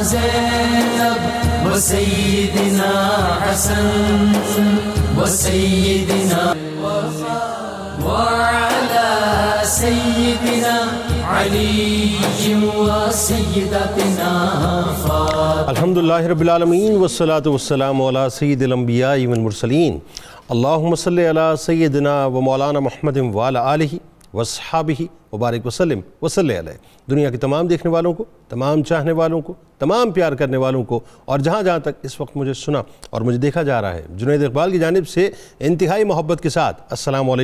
زينب وسيدنا حسن وسيدنا وعلى سيدنا علي وسيدتنا فاطمة الحمد لله رب العالمين والصلاة والسلام على سيد الأنبياء والمرسلين اللهم صل على سيدنا ومولانا محمد وعلى آله وصحابه वबारक वसलम वसल दुनिया के तमाम देखने वालों को तमाम चाहने वालों को तमाम प्यार करने वालों को और जहाँ जहाँ तक इस वक्त मुझे सुना और मुझे देखा जा रहा है जुनेद इकबाल की जानब से इंतहाई मोहब्बत के साथ असलकुम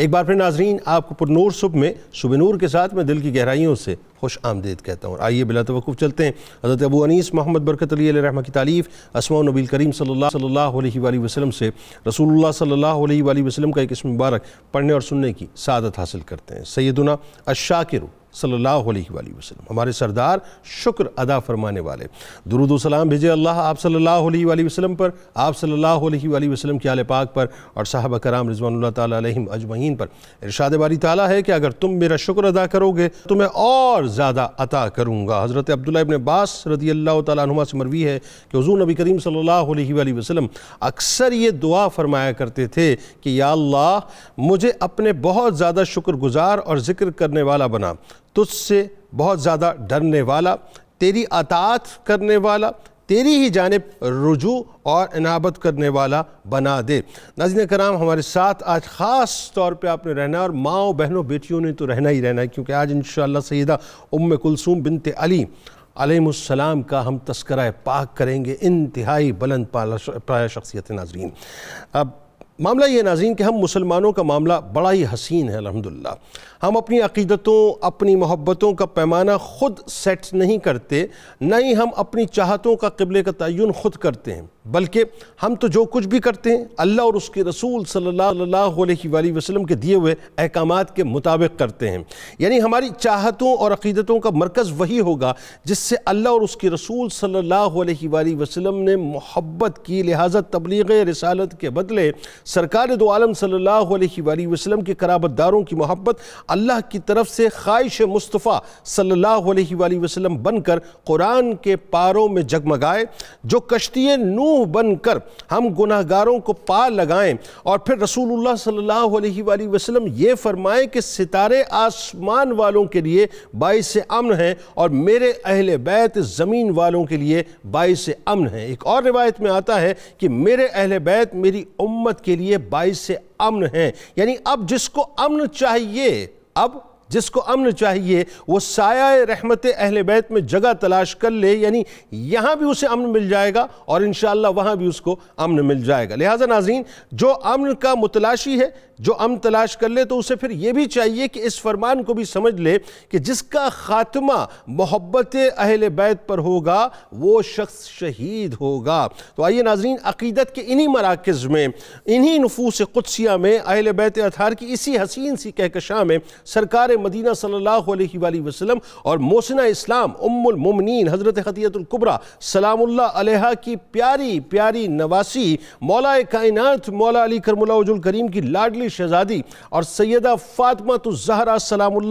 एक बार फिर नाजरीन आपको पुरनूर सुबह में सुबह नूर के साथ मैं दिल की गहराइयों से खुश आमदेद कहता हूँ आइए बिला तो चलते हैं हज़रत अबू अनीस मोहम्मद बरकत अली रहम की तारीफ़ असमा नबी करीम सल्ला वसलम से रसूल सल्ला वसलम का एक इसम मुबारक पढ़ने और सुनने की सदत हासिल करते हैं सैदुना अशाकिर सल्लल्लाहु अलैहि वसल्लम हमारे सरदार शुक्र अदा फरमाने वाले दरुद सलाम भेजे अल्लाह आप सल्लल्लाहु अलैहि वसल्लम पर आप सल्लल्लाहु अलैहि वसल्लम के आल पाक पर और साहब कराम रिजवान तम अजमैन पर इरशाद बारी ताला है कि अगर तुम मेरा शुक्र अदा करोगे तो मैं और ज़्यादा अता करूँगा हज़रत अब्दुल्बन बास रदी अल्लाह तुमा से मरवी है कि हजू नबी करीम सल्लल्लाहु अलैहि वसल्लम अक्सर ये दुआ फरमाया करते थे कि या अल्लाह मुझे अपने बहुत ज़्यादा शुक्रगुजार और ज़िक्र करने वाला बना तुझसे बहुत ज़्यादा डरने वाला तेरी अतात करने वाला तेरी ही जानब रुजू और इनाबत करने वाला बना दे नजन कराम हमारे साथ आज ख़ास तौर पे आपने रहना है और माँ बहनों बेटियों ने तो रहना ही रहना है क्योंकि आज इन सैदा उम कुलसूम बिनते अली आलम का हम तस्करा पाक करेंगे इंतहाई बुलंद पाला पाया शख्सियत नाजरीन अब मामला ये नाजीन कि हम मुसलमानों का मामला बड़ा ही हसीन है अलहमदिल्ला हम अपनी अकीदतों अपनी मोहब्बतों का पैमाना ख़ुद सेट नहीं करते ना ही हम अपनी चाहतों का कबले का तयन ख़ुद करते हैं बल्कि हम तो जो कुछ भी करते हैं अल्लाह और उसके रसूल सल्लल्लाहु अलैहि वसल्लम के दिए हुए अहकाम के मुताबिक करते हैं यानी हमारी चाहतों और अक़ीदतों का मरकज़ वही होगा जिससे अल्लाह और उसके रसूल सल्लल्लाहु अलैहि वसल्लम ने मोहब्बत की लिहाजा तबलीग रसालत के बदले सरकार दो आलम सल्लल्लाहु अलैहि वसल्लम के कराबतदारों की मोहब्बत अल्लाह की तरफ से ख्वाहिश मुस्तफ़ा सल्लल्लाहु अलैहि वसल्लम बनकर कुरान के पारों में जगमगाए जो कश्ती नू मुंह बनकर हम गुनाहगारों को पा लगाएं और फिर रसूलुल्लाह सल्लल्लाहु अलैहि वसल्लम ये फरमाएं कि सितारे आसमान वालों के लिए बाईस अमन हैं और मेरे अहल बैत ज़मीन वालों के लिए बाईस अमन हैं एक और रिवायत में आता है कि मेरे अहल बैत मेरी उम्मत के लिए बाईस अमन हैं यानी अब जिसको अमन चाहिए अब जिसको अमन चाहिए वो साया रहमत अहल बैत में जगह तलाश कर ले यानी यहाँ भी उसे अमन मिल जाएगा और इन वहाँ भी उसको अमन मिल जाएगा लिहाजा नाजीन जो अमन का मुतलाशी है जो अमन तलाश कर ले तो उसे फिर यह भी चाहिए कि इस फरमान को भी समझ ले कि जिसका ख़ात्मा मोहब्बत अहल बैत पर होगा वो शख्स शहीद होगा तो आइए नाजरीन अकीदत के इन्हीं मराकज़ में इन्हीं नफूस कुदसिया में अहल बैत अथार की इसी हसीन सी कहकशां में सरकार मदीना सल्लल्लाहु अलैहि वसल्लम और मोहसिना इस्लाम उम्मुल मुमनीन हज़रत ख़तियतुल्कुबरा सलामुल्लाह अलैहा की प्यारी प्यारी नवासी मौला कायनात मौला अली करमलाजुल करीम की लाडली शहजादी और सैदा फातमा तो जहरा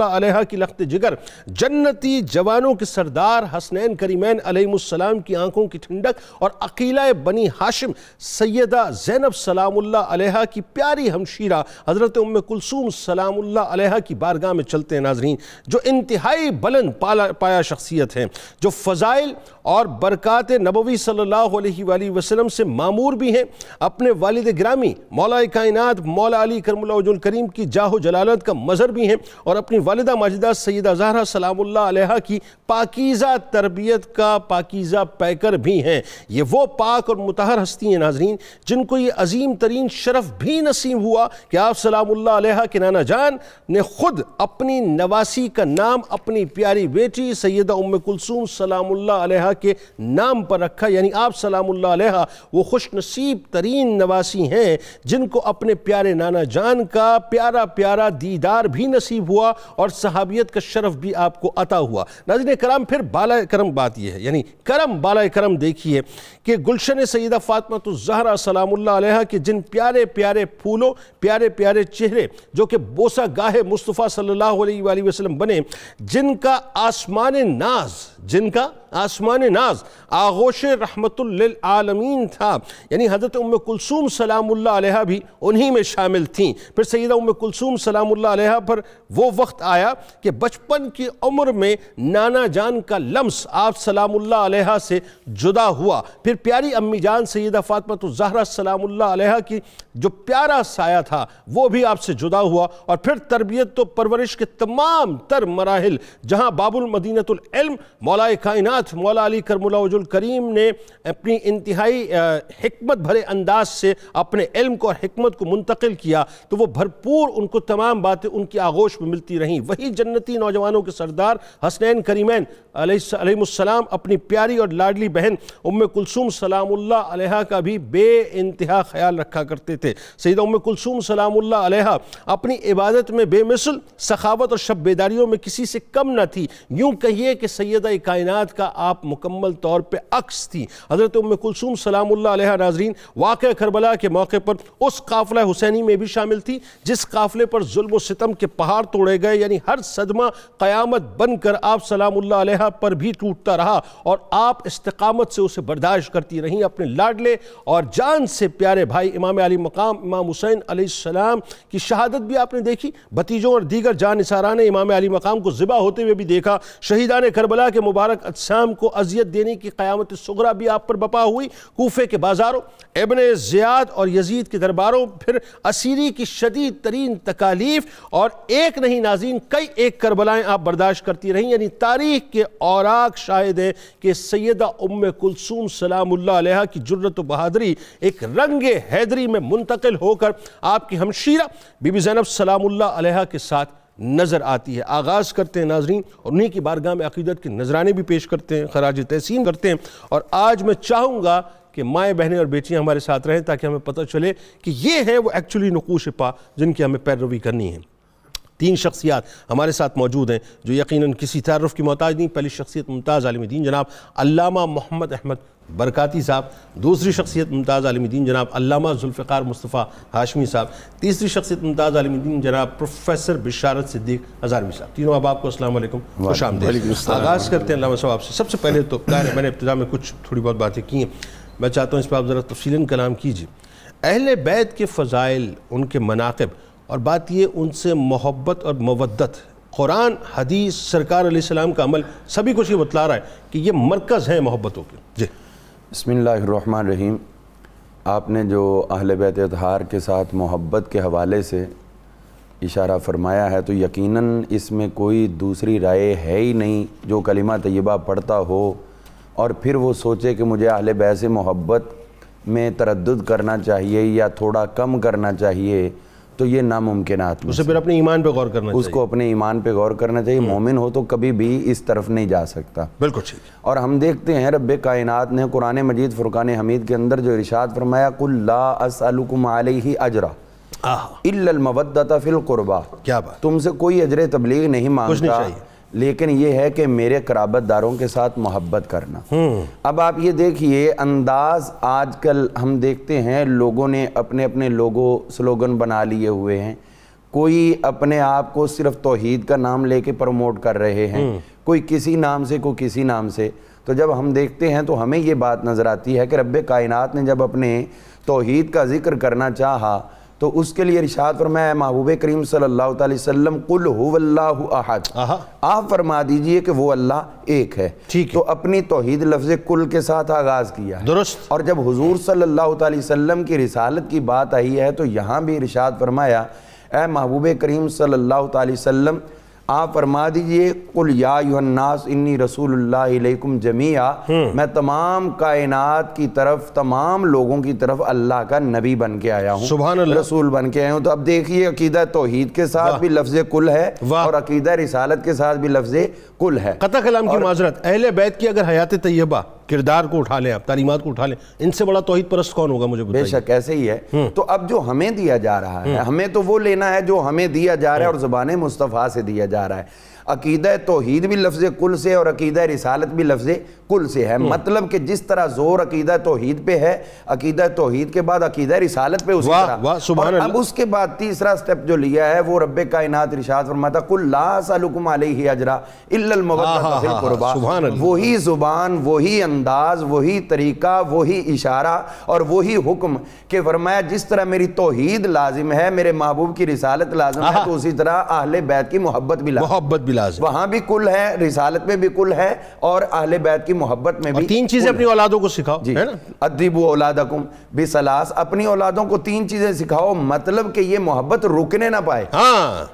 अलैहा की लखत जिगर जन्नती जवानों के सरदार हसनैन करीमैन अलैहिस्सलाम की आंखों की ठंडक और अकीला बनी हाशिम सैदा जैनब सलामुल्ला अलैहा की प्यारी हमशीरा हज़रत उम कुलसूम सलामुल्ला अलैहा की बारगाह में चलते हैं नाजरीन जो इंतहाई बुलंद पाया शख्सियत हैं जो फ़ज़ाइल और बरक़ात नबवी सल्ला वसलम से मामूर भी हैं अपने वालद ग्रामी मौला कायनत मौला अली करमुल्लाजुल करीम की जाहो जलालत का मज़र भी हैं और अपनी वालदा माजिदा सैदा जहरा सलाम्ला की पाकिज़ा तरबियत का पाकिज़ा पैकर भी हैं ये वो पाक और मतहर हस्ती हैं नाजरीन जिनको ये अजीम तरीन शरफ भी नसीब हुआ कि आप सलाम्ला के नाना जान ने ख़ुद अपने अपनी नवासी का नाम अपनी प्यारी बेटी सैदा उम कुलसूम सलामुल्ला अलैहा के नाम पर रखा यानी आप सलाम्ला अलैहा वो खुश नसीब तरीन नवासी हैं जिनको अपने प्यारे नाना जान का प्यारा प्यारा दीदार भी नसीब हुआ और सहाबियत का शरफ भी आपको अता हुआ नाजिन कराम फिर बाला करम बात यह है यानी करम बाला करम देखिए कि गुलशन सैदा फ़ातमा तो जहरा सलाम्ला अलैहा के जिन प्यारे प्यारे फूलों प्यारे प्यारे चेहरे जो कि बोसा गाहे मुस्तफ़ा सल्ला वसल्लम बने जिनका आसमान नाज जिनका आसमान नाज आगोश रहमतमीन था यानी हज़रत उम कुलसूम सलामुल्ला भी उन्हीं में शामिल थी फिर सैदा उम कुलसूम सलामुल्ला पर वो वक्त आया कि बचपन की उम्र में नाना जान का लम्स आप सलामुल्ला से जुदा हुआ फिर प्यारी अम्मी जान सैदा फ़ातमत ज़हरा सलामुल्ला की जो प्यारा साया था वो भी आपसे जुदा हुआ और फिर तरबियत तो परवरिश के तमाम तर मराहल जहाँ बाबुल मौलाए कायन हजरत मौला अली करमुलाजुल करीम ने अपनी इंतहाई हमत भरे अंदाज से अपने इल्म को और हमत को मुंतकिल किया तो वो भरपूर उनको तमाम बातें उनकी आगोश में मिलती रहीं वही जन्नती नौजवानों के सरदार हसनैन करीमैन अलैहिस्सलाम अपनी प्यारी और लाडली बहन उम कुलसूम सलामुल्ला अलैहा का भी बे इंतहा ख्याल रखा करते थे सईद उम कुलसूम सलामुल्ला अलैहा अपनी इबादत में बेमिसल सखावत और शब बेदारियों में किसी से कम न थी यूँ कहिए कि सैदा कायनात का आप मुकम्मल तौर पर अक्स थी हज़रत उम कुलसूम सलाम नाजरीन वाक़ करबला के मौके पर उस काफिला हुसैनी में भी शामिल थी जिस काफिले पर जुल्म सितम के पहाड़ तोड़े गए यानी हर सदमा क़यामत बनकर आप सलाम पर भी टूटता रहा और आप इस्तकामत से उसे बर्दाश्त करती रहीं अपने लाडले और जान से प्यारे भाई इमाम अली मकाम इमाम हुसैन आसमाम की शहादत भी आपने देखी भतीजों और दीगर जान इसारा ने इमाम अली मकाम को ज़िबा होते हुए भी देखा शहीदान करबला के मुबारक अच्छा शाम को अजियत देने की क़्यामत सगरा भी आप पर बपा हुई कोफे के बाज़ारों एबन ज़ियाद और यजीद के दरबारों फिर असीरी की शदीद तरीन तकालीफ और एक नहीं नाजीन कई एक करबलाएँ आप बर्दाश्त करती रहीं यानी तारीख के औराक शाहिद है कि सैदा उम कुलसूम सलाम्ल की जरूरत बहादरी एक रंग हैदरी में मुंतकिल होकर आपकी हमशीरा बीबी जैनब सलाम्ला के साथ नज़र आती है आगाज़ करते हैं नाजरीन और उन्हीं की बारगाह में अकीदत के नजराने भी पेश करते हैं खराज तहसीन करते हैं और आज मैं चाहूँगा कि माएँ बहनें और बेटियाँ हमारे साथ रहें ताकि हमें पता चले कि ये हैं वो एक्चुअली नकूश पा जिनकी हमें पैरवी करनी है तीन शख्सियात हमारे साथ मौजूद हैं जो यकीन किसी तारफ़ की मोहताज नहीं पहली शख्सियत मुमताज़ आलम दीन जनाब अल्लामा मोहम्मद अहमद बरकती साहब दूसरी शख्सियत मुमताज़ दीन जनाब अल्लामा जुल्फ़ार मुस्तफ़ा हाशमी साहब तीसरी शख्सियत मुमताज़ दीन जनाब प्रोफेसर बिशारत सिद्दीक हज़ारवी साहब तीनों अब आपको असल खुश आगाज़ करते हैं अल्लाह साहब आपसे सबसे पहले तो क्या मैंने इब्तदा में कुछ थोड़ी बहुत बातें की हैं मैं चाहता हूँ इस पर आप ज़रा तफसीला कलाम कीजिए अहल बैत के फ़ज़ाइल उनके मनाकब और बात ये उनसे मोहब्बत और मवदत कुरान हदीस सरकार सलाम का अमल सभी कुछ ये बतला रहा है कि ये मरकज़ है मोहब्बतों के जी बसमान रहीम आपने जो अहल बैत के साथ मोहब्बत के हवाले से इशारा फरमाया है तो यकीनन इसमें कोई दूसरी राय है ही नहीं जो कलिमा तयबा पढ़ता हो और फिर वो सोचे कि मुझे अहल बैसे मोहब्बत में तरद करना चाहिए या थोड़ा कम करना चाहिए तो ये नामुमकिन उसे फिर अपने ईमान पे गौर करना उसको चाहिए। अपने ईमान पे गौर करना चाहिए हम्म। मोमिन हो तो कभी भी इस तरफ नहीं जा सकता बिल्कुल ठीक और हम देखते हैं रब कायनात ने कुरान मजीद फ़ुरक़ान हमीद के अंदर जो इरशाद फरमाया कुल्लाकुम ही अजरा फिल फ़िलकुरबा क्या बात तुमसे कोई अजरे तबलीग नहीं मांगता नहीं लेकिन ये है कि मेरे कराबत दारों के साथ मोहब्बत करना हम्म। अब आप ये देखिए अंदाज आजकल हम देखते हैं लोगों ने अपने अपने लोगों स्लोगन बना लिए हुए हैं कोई अपने आप को सिर्फ तोहहीद का नाम लेके प्रमोट कर रहे हैं हम्म। कोई किसी नाम से कोई किसी नाम से तो जब हम देखते हैं तो हमें ये बात नज़र आती है कि रब कायनत ने जब अपने तोहहीद का जिक्र करना चाहा तो उसके लिए रिशात फरमाया महबूब करीम सल्लल्लाहु अलैहि कुल हुवल्लाहु अहद आप फरमा दीजिए कि वो अल्लाह एक है ठीक तो अपनी तोहीद लफ्ज कुल के साथ आगाज़ किया दुरुस्त और जब हजूर सल्लल्लाहु अलैहि वसल्लम की रिसालत की बात आई है तो यहाँ भी रिशात फरमाया महबूब करीम सल्लल्लाहु अलैहि आप फरमा दीजिए कुल यानास इन्नी रसूलुल्लाम जमिया हम्म। मैं तमाम कायनात की तरफ तमाम लोगों की तरफ अल्लाह का नबी बन के आया हूँ सुबह रसूल बन के आया हूँ तो अब देखिए अकीदा तोहहीद के साथ भी लफ्ज़ कुल है और अकीदा रिसालत के साथ भी लफ्ज़ कुल है कता कलाम की माजरत अहले बैत की अगर हयात तय्यबा किरदार को उठा लें आप तालीमत को उठा लें इनसे बड़ा तोहद परस्त कौन होगा मुझे बेशक ऐसे ही है हम्म। तो अब जो हमें दिया जा रहा है हम्म। हमें तो वो लेना है जो हमें दिया जा रहा है और जबान मुस्तफ़ा से दिया जा रहा है अकीद तोहद भी लफ्ज़ कुल से और अकीद रिसालत भी लफ्ज़ कुल से है हम्म। मतलब कि जिस तरह जोर अकीद तोहद पे है अकीद तोहद के बाद अकीद रिसालत पे उसी वा, तरह अब उसके बाद तीसरा स्टेप जो लिया है वो रब कायनात रिशात फरमाता कुल्लाकुम अजरा वही ज़ुबान वही अंदाज वही तरीका वही इशारा और वही हुक्म के फरमाया जिस तरह मेरी तोहद लाजिम है मेरे महबूब की रिसालत लाजिम है तो उसी तरह आहल बैत की मोहब्बत भी मोहब्बत भी लाजम वहाँ भी कुल है रिसालत में भी कुल है और अहल बैत की मोहब्बत में भी तीन चीज़ें अपनी औलादों को सिखाओ जी अदीब औलादकुम सलास अपनी औलादों को तीन चीज़ें सिखाओ मतलब कि ये मोहब्बत रुकने ना पाए हाँ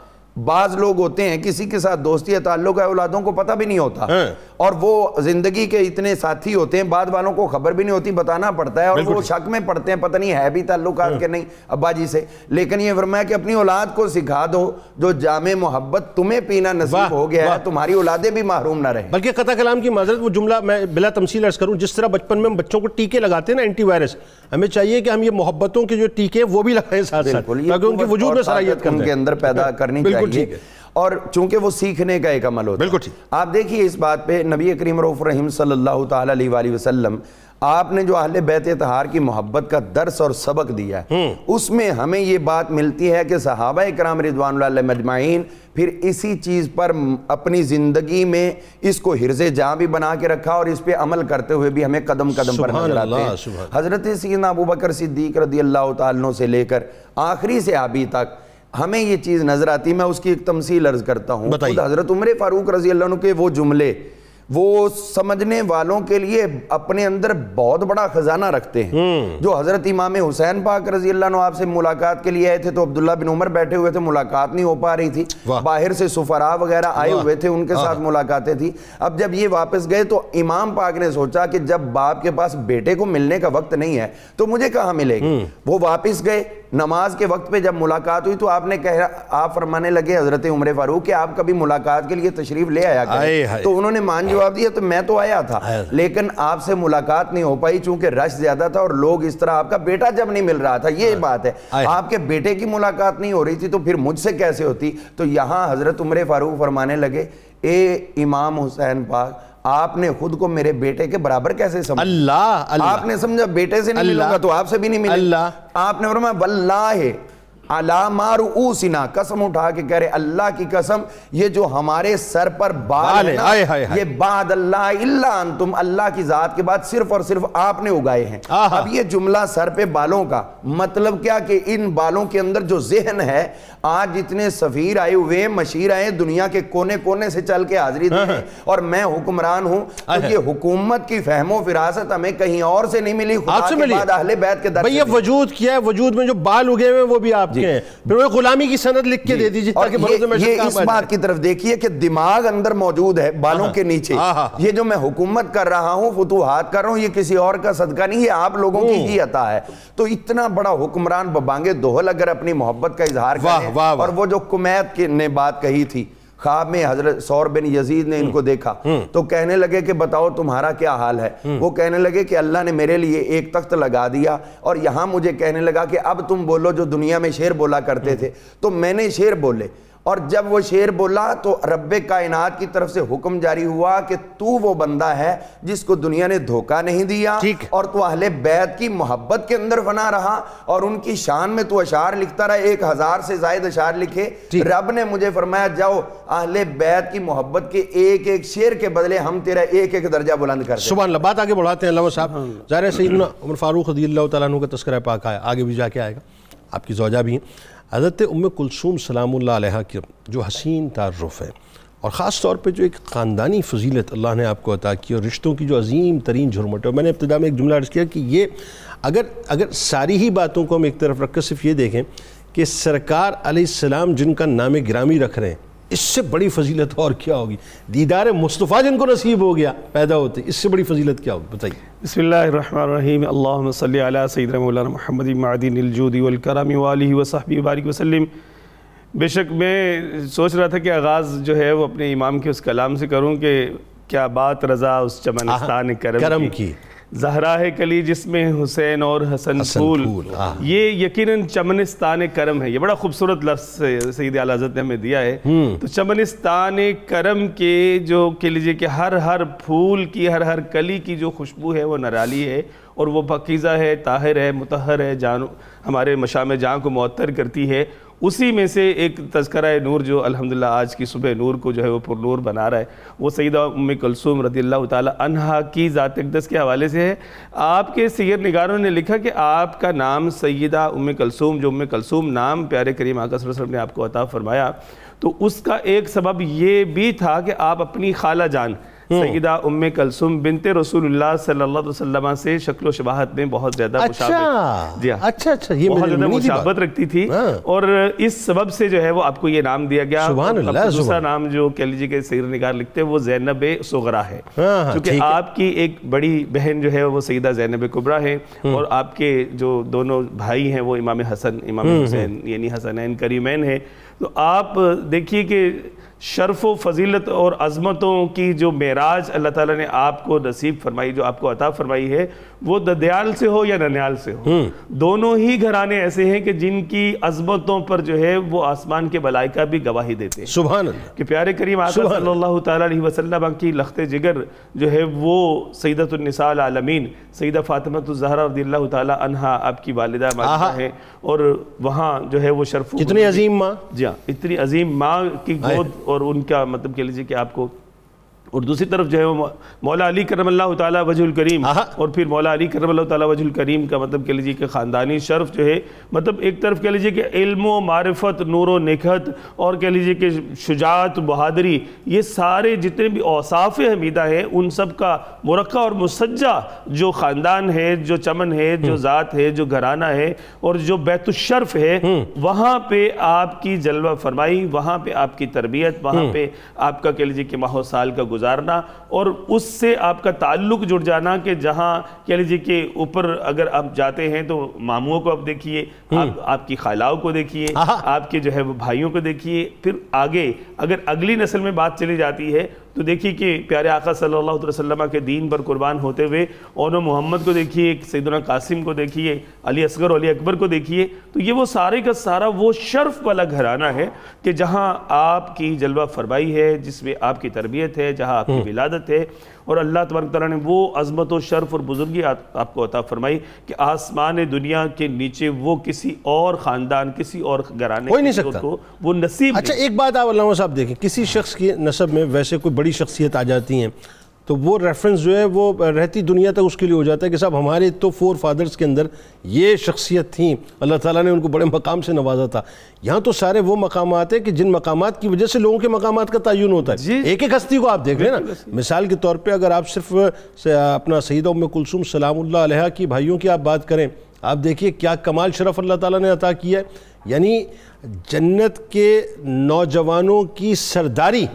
बाज लोग होते हैं किसी के साथ दोस्ती या ताल्लुक है औलादों को पता भी नहीं होता हाँ। और वो जिंदगी के इतने साथी होते हैं बाद वालों को खबर भी नहीं होती बताना पड़ता है और वो शक में पड़ते हैं पता नहीं है भी ताल्लुक के हाँ। नहीं अब्बा जी से लेकिन ये फरमाया कि अपनी औलाद को सिखा दो जो जामे मोहब्बत तुम्हें पीना नसीब हो गया है तुम्हारी औलादें भी महरूम ना रहे बल्कि कथा कलाम की माजरत वो जुमला मैं बिला तमसील अर्ज करूँ जिस तरह बचपन में हम बच्चों को टीके लगाते हैं ना एंटी वायरस हमें चाहिए कि हम ये मोहब्बतों के जो टीके वो भी लगाएं साथ साथ उनके वजूद में सराहियत करके अंदर पैदा करनी चाहिए और चूंकि वो सीखने का एक अमल होता बिल्कुल ठीक आप देखिए इस बात पे नबी करीम रहीम सल्लल्लाहु अलैहि वसल्लम आपने जो अहल बैत तहार की मोहब्बत का दर्स और सबक दिया है हम्म। उसमें हमें ये बात मिलती है कि सहाबा कराम रिजवान मजमाइन फिर इसी चीज़ पर अपनी ज़िंदगी में इसको हिरज जहाँ भी बना के रखा और इस पर अमल करते हुए भी हमें कदम कदम पर नजर आते हैं हज़रत सीना अबू बकर सिद्दीक रदी अल्लाह तु से लेकर आखिरी से अभी तक हमें ये चीज़ नज़र आती मैं उसकी एक तमसील अर्ज करता हूँ हज़रत उम्र फारूक रजी अल्लाह के वो जुमले वो समझने वालों के लिए अपने अंदर बहुत बड़ा खजाना रखते हैं हम्म। जो हजरत इमाम हुसैन पाक रजी अल्लाह आपसे मुलाकात के लिए आए थे तो अब्दुल्ला बिन उमर बैठे हुए थे मुलाकात नहीं हो पा रही थी बाहर से सुफरा वगैरह आए हुए थे उनके हाँ। साथ मुलाकातें थी अब जब ये वापस गए तो इमाम पाक ने सोचा कि जब बाप के पास बेटे को मिलने का वक्त नहीं है तो मुझे कहाँ मिलेगी हम्म। वो वापिस गए नमाज के वक्त पे जब मुलाकात हुई तो आपने कह आप फरमाने लगे हजरत उम्र फारूक कि आप कभी मुलाकात के लिए तशरीफ ले आया करें तो उन्होंने मान जवाब दिया तो मैं तो आया था लेकिन आपसे मुलाकात नहीं हो पाई चूंकि रश ज्यादा था और लोग इस तरह आपका बेटा जब नहीं मिल रहा था ये बात है आपके बेटे की मुलाकात नहीं हो रही थी तो फिर मुझसे कैसे होती तो यहाँ हजरत उम्र फारूक फरमाने लगे ए इमाम हुसैन पाक आपने खुद को मेरे बेटे के बराबर कैसे समझा अल्लाह अल्ला, आपने समझा बेटे से नहीं मिलूंगा तो आपसे भी नहीं मिला अल्लाह आपने फरमाया वल्लाह अला अलामार ऊसिना कसम उठा के कह रहे अल्लाह की कसम ये जो हमारे सर पर बाल, है हाय हाय ये बाद अल्लाह इल्ला अंतुम अल्लाह की जात के बाद सिर्फ और सिर्फ आपने उगाए हैं अब ये जुमला सर पे बालों का मतलब क्या कि इन बालों के अंदर जो जहन है आज जितने सफीर आए हुए मशीर आए दुनिया के कोने कोने से चल के हाजिरी दी हाँ। और मैं हुक्मरान हूँ क्योंकि तो अच्छा। हुकूमत की फहमो फिरासत हमें कहीं और से नहीं मिली आपसे मिली अहले बैत के भैया वजूद किया है वजूद में जो बाल उगे हुए वो भी आपके गुलामी की सनद लिख के दे दीजिए इस बात की तरफ देखिए कि दिमाग अंदर मौजूद है बालों हाँ। के नीचे हाँ, ये जो मैं हुकूमत कर रहा हूँ फतूहत कर रहा हूँ ये किसी और का सदका नहीं है आप लोगों की ही अता है तो इतना बड़ा हुक्मरान बबांगे दोहल अगर अपनी मोहब्बत का इजहार करें हैं वाँ। और वो जो कुमैत ने बात कही थी खाब में हजरत सौर बिन यजीद ने इनको हम्म। देखा हम्म। तो कहने लगे कि बताओ तुम्हारा क्या हाल है हम्म। वो कहने लगे कि अल्लाह ने मेरे लिए एक तख्त लगा दिया और यहाँ मुझे कहने लगा कि अब तुम बोलो जो दुनिया में शेर बोला करते थे तो मैंने शेर बोले और जब वो शेर बोला तो रब्बे कायनात की तरफ से हुक्म जारी हुआ कि तू वो बंदा है जिसको दुनिया ने धोखा नहीं दिया और तू अहले बैत की मोहब्बत के अंदर बना रहा और उनकी शान में तू अशार लिखता रहा एक हजार से जायद अशार लिखे रब ने मुझे फरमाया जाओ अहले बैत की मोहब्बत के एक एक शेर के बदले हम तेरा एक एक दर्जा बुलंद कर सुबह बात आगे बढ़ाते हैं साहब हाँ। ज़ाहिर उमर फारूक रदी का तस्करा पाक आया आगे भी जाके आएगा आपकी जोजा भी हैं हज़रत उम कुलसूम सलाम के जो हसीन तारफ़ है और ख़ास तौर पर जो एक ख़ानदानी फजीलत अल्लाह ने आपको अता की और रिश्तों की जो अजीम तरीन झुरमट है मैंने इब्तदा में एक जुमला अर्ज़ किया कि ये अगर अगर सारी ही बातों को हम एक तरफ रख कर सिर्फ ये देखें कि सरकार आसमाम जिनका नाम ग्रामी रख रहे हैं इससे बड़ी फजीलत और क्या होगी दीदार मुस्तफ़ा जिनको नसीब हो गया पैदा होते इससे बड़ी फजीलत क्या होगी बताइए बसमीम अल्लाम सईद महमद मादीनजूदीकरमी वाली वसाहबी बारिक वसलम बेशक मैं सोच रहा था कि आगाज़ जो है वो अपने इमाम के उस कलाम से करूँ कि क्या बात रज़ा उस चमनस्तान करम, करम की, की। जहरा कली जिसमें हुसैन और हसन फूल हाँ। ये यकीनन चमनिस्तान करम है ये बड़ा खूबसूरत लफ्ज़ सईद आला हजरत ने हमें दिया है हम्म। तो चमनिस्तान करम के जो कह लीजिए कि हर हर फूल की हर हर कली की जो खुशबू है वो नराली है और वो पकीज़ा है ताहिर है मुतहर है जान हमारे मशाम जहाँ को मअतर करती है उसी में से एक तस्करा नूर जो अल्हम्दुलिल्लाह आज की सुबह नूर को जो है वो पुरनूर बना रहा है वो सईदा उम कलसूम रदील्ला तहा की ज़ात अकदस के हवाले से है आपके सीर निगारों ने लिखा कि आपका नाम सईदा उम कलसूम जो उम कलसूम नाम प्यारे करीम आकाश वसलम ने आपको अता फ़रमाया तो उसका एक सबब ये भी था कि आप अपनी खाला जान सईदा उम कलसुम बिनते रसूल सल्ला से शक्ल शबाहत में बहुत ज्यादा अच्छा, हाँ। अच्छा अच्छा ये बहुत ज्यादा मुशाबत रखती थी हाँ। और इस सबब से जो है वो आपको ये नाम दिया गया दूसरा नाम जो कह लीजिए के सैर निगार लिखते हैं वो जैनब सगरा है हाँ, क्योंकि आपकी एक बड़ी बहन जो है वो सईदा जैनब कुबरा है हम्म। और आपके जो दोनों भाई हैं वो इमाम हसन इमाम हम्म, हुसैन हम्म। यानी हसन करीमैन है तो आप देखिए कि शर्फ फजीलत और अज़मतों की जो मराज अल्लाह ताला ने आपको नसीब फरमाई जो आपको अता फरमाई है वो ददयाल से हो या ननियाल से हो हम्म। दोनों ही घराने ऐसे हैं कि जिनकी अजमतों पर जो है वो आसमान के बलाई का भी गवाही देते हैं कि प्यारे करीम आसम की लखते जिगर जो है वो सईदतनिसाल आलमीन सईदा फ़ातिमतज़हरा जहरा आपकी वालदा माता है और वहाँ जो है वो शरफ इतनी अजीम माँ जी हाँ इतनी अजीम माँ की गोद और उनका मतलब कह लीजिए कि आपको और दूसरी तरफ जो है वो मौला अली करम अल्लाह ताला वजुल करीम और फिर मौला अली करम अल्लाह ताला वजुल करीम का मतलब कह लीजिए कि ख़ानदानी शर्फ जो है मतलब एक तरफ कह लीजिए कि इल्म मारफत नूर नखत और कह लीजिए कि शुजात बहादरी ये सारे जितने भी औसाफ हमीदा हैं उन सब का मुरक़ा और मुसज्जा जो ख़ानदान है जो चमन है जो हम्म। ज़ात है जो घराना है और जो बैतुशर्फ है हम्म। वहाँ पर आपकी जलवा फरमाई वहाँ पर आपकी तरबियत वहाँ हम्म। पर आपका कह लीजिए कि माहौल साल का गुजारना और उससे आपका ताल्लुक जुड़ जाना कि जहाँ कह लीजिए कि ऊपर अगर आप जाते हैं तो मामुओं को आप देखिए हम्म। आप आपकी खालाओं को देखिए आपके जो है वो भाइयों को देखिए फिर आगे अगर अगली नस्ल में बात चली जाती है तो देखिए कि प्यारे आका सल्लल्लाहु अलैहि वसल्लम के दीन पर कुर्बान होते हुए ओन मोहम्मद को देखिए सैदना कासिम को देखिए अली असगर अली अकबर को देखिए तो ये वो सारे का सारा वो शर्फ वाला घराना है कि जहाँ आपकी जलवा फरमाई है जिसमें आपकी तरबियत है जहाँ आपकी हम्म। विलादत है और अल्लाह तबारक तला ने वो अजमत व शर्फ और बुज़ुर्गी आपको अता फरमाई कि आसमान दुनिया के नीचे वो किसी और ख़ानदान किसी और घराने कोई नहीं सकता वो नसीब अच्छा एक बात आप अल्लाह साहब देखें किसी शख्स के नसब में वैसे कोई बड़ी शख्सियत आ जाती हैं तो वो रेफरेंस जो है वो रहती दुनिया तक उसके लिए हो जाता है कि साहब हमारे तो फोर फादर्स के अंदर ये शख्सियत थी अल्लाह ताला ने उनको बड़े मकाम से नवाजा था यहाँ तो सारे वो मकाम हैं कि जिन मकाम की वजह से लोगों के मकाम का तयन होता है एक एक हस्ती को आप देख लें ना मिसाल के तौर पर अगर आप सिर्फ अपना सईद उम कुलसुम सलाम उल्ला की भाइयों की आप बात करें आप देखिए क्या कमाल शरफ अल्लाह ताली ने अता किया है यानी जन्नत के नौजवानों की सरदारी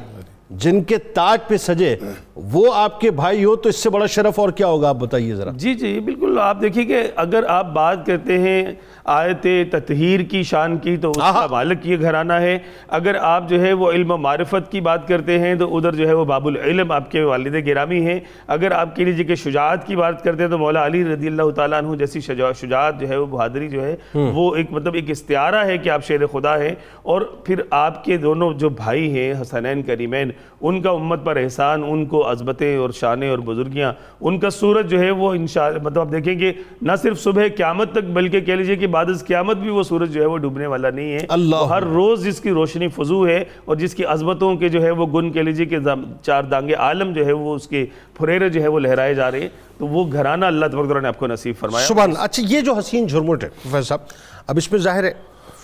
जिनके ताज पे सजे वो आपके भाई हो तो इससे बड़ा शरफ और क्या होगा आप बताइए ज़रा जी जी बिल्कुल आप देखिए कि अगर आप बात करते हैं आयत ततहीर की शान की तो उसका मालिक ये घराना है अगर आप जो है वो इल्म मारफत की बात करते हैं तो उधर जो है वो बाबुल इल्म आपके वालद गिरामी हैं अगर आप लिए जी के शुजात की बात करते हैं तो मौला अली रदी अल्लाह तु जैसी शुजात जो है वो बहादरी जो है हम्म। वो एक मतलब एक इस्तारा है कि आप शेर खुदा हैं और फिर आपके दोनों जो भाई हैं हसनैन करीमैन उनका उम्मत पर एहसान उनको अजबतें और शानें और बुज़ुर्गियाँ उनका सूरज जो है वो इन मतलब आप देखेंगे ना सिर्फ सुबह क्यामत तक बल्कि कह लीजिए कि बाद क्यामत भी वो सूरज जो है वो डूबने वाला नहीं है तो हर रोज़ जिसकी रोशनी फजू है और जिसकी अजबतों के जो है वो गुन कह लीजिए कि चार दांगे आलम जो है वो उसके फुरेरे जो है वो लहराए जा रहे हैं तो वो घराना अल्लाह तबरक ने आपको नसीब फरमाया सुबह अच्छा ये जो हसीन झुरमुट है प्रोफेसर साहब अब इसमें ज़ाहिर है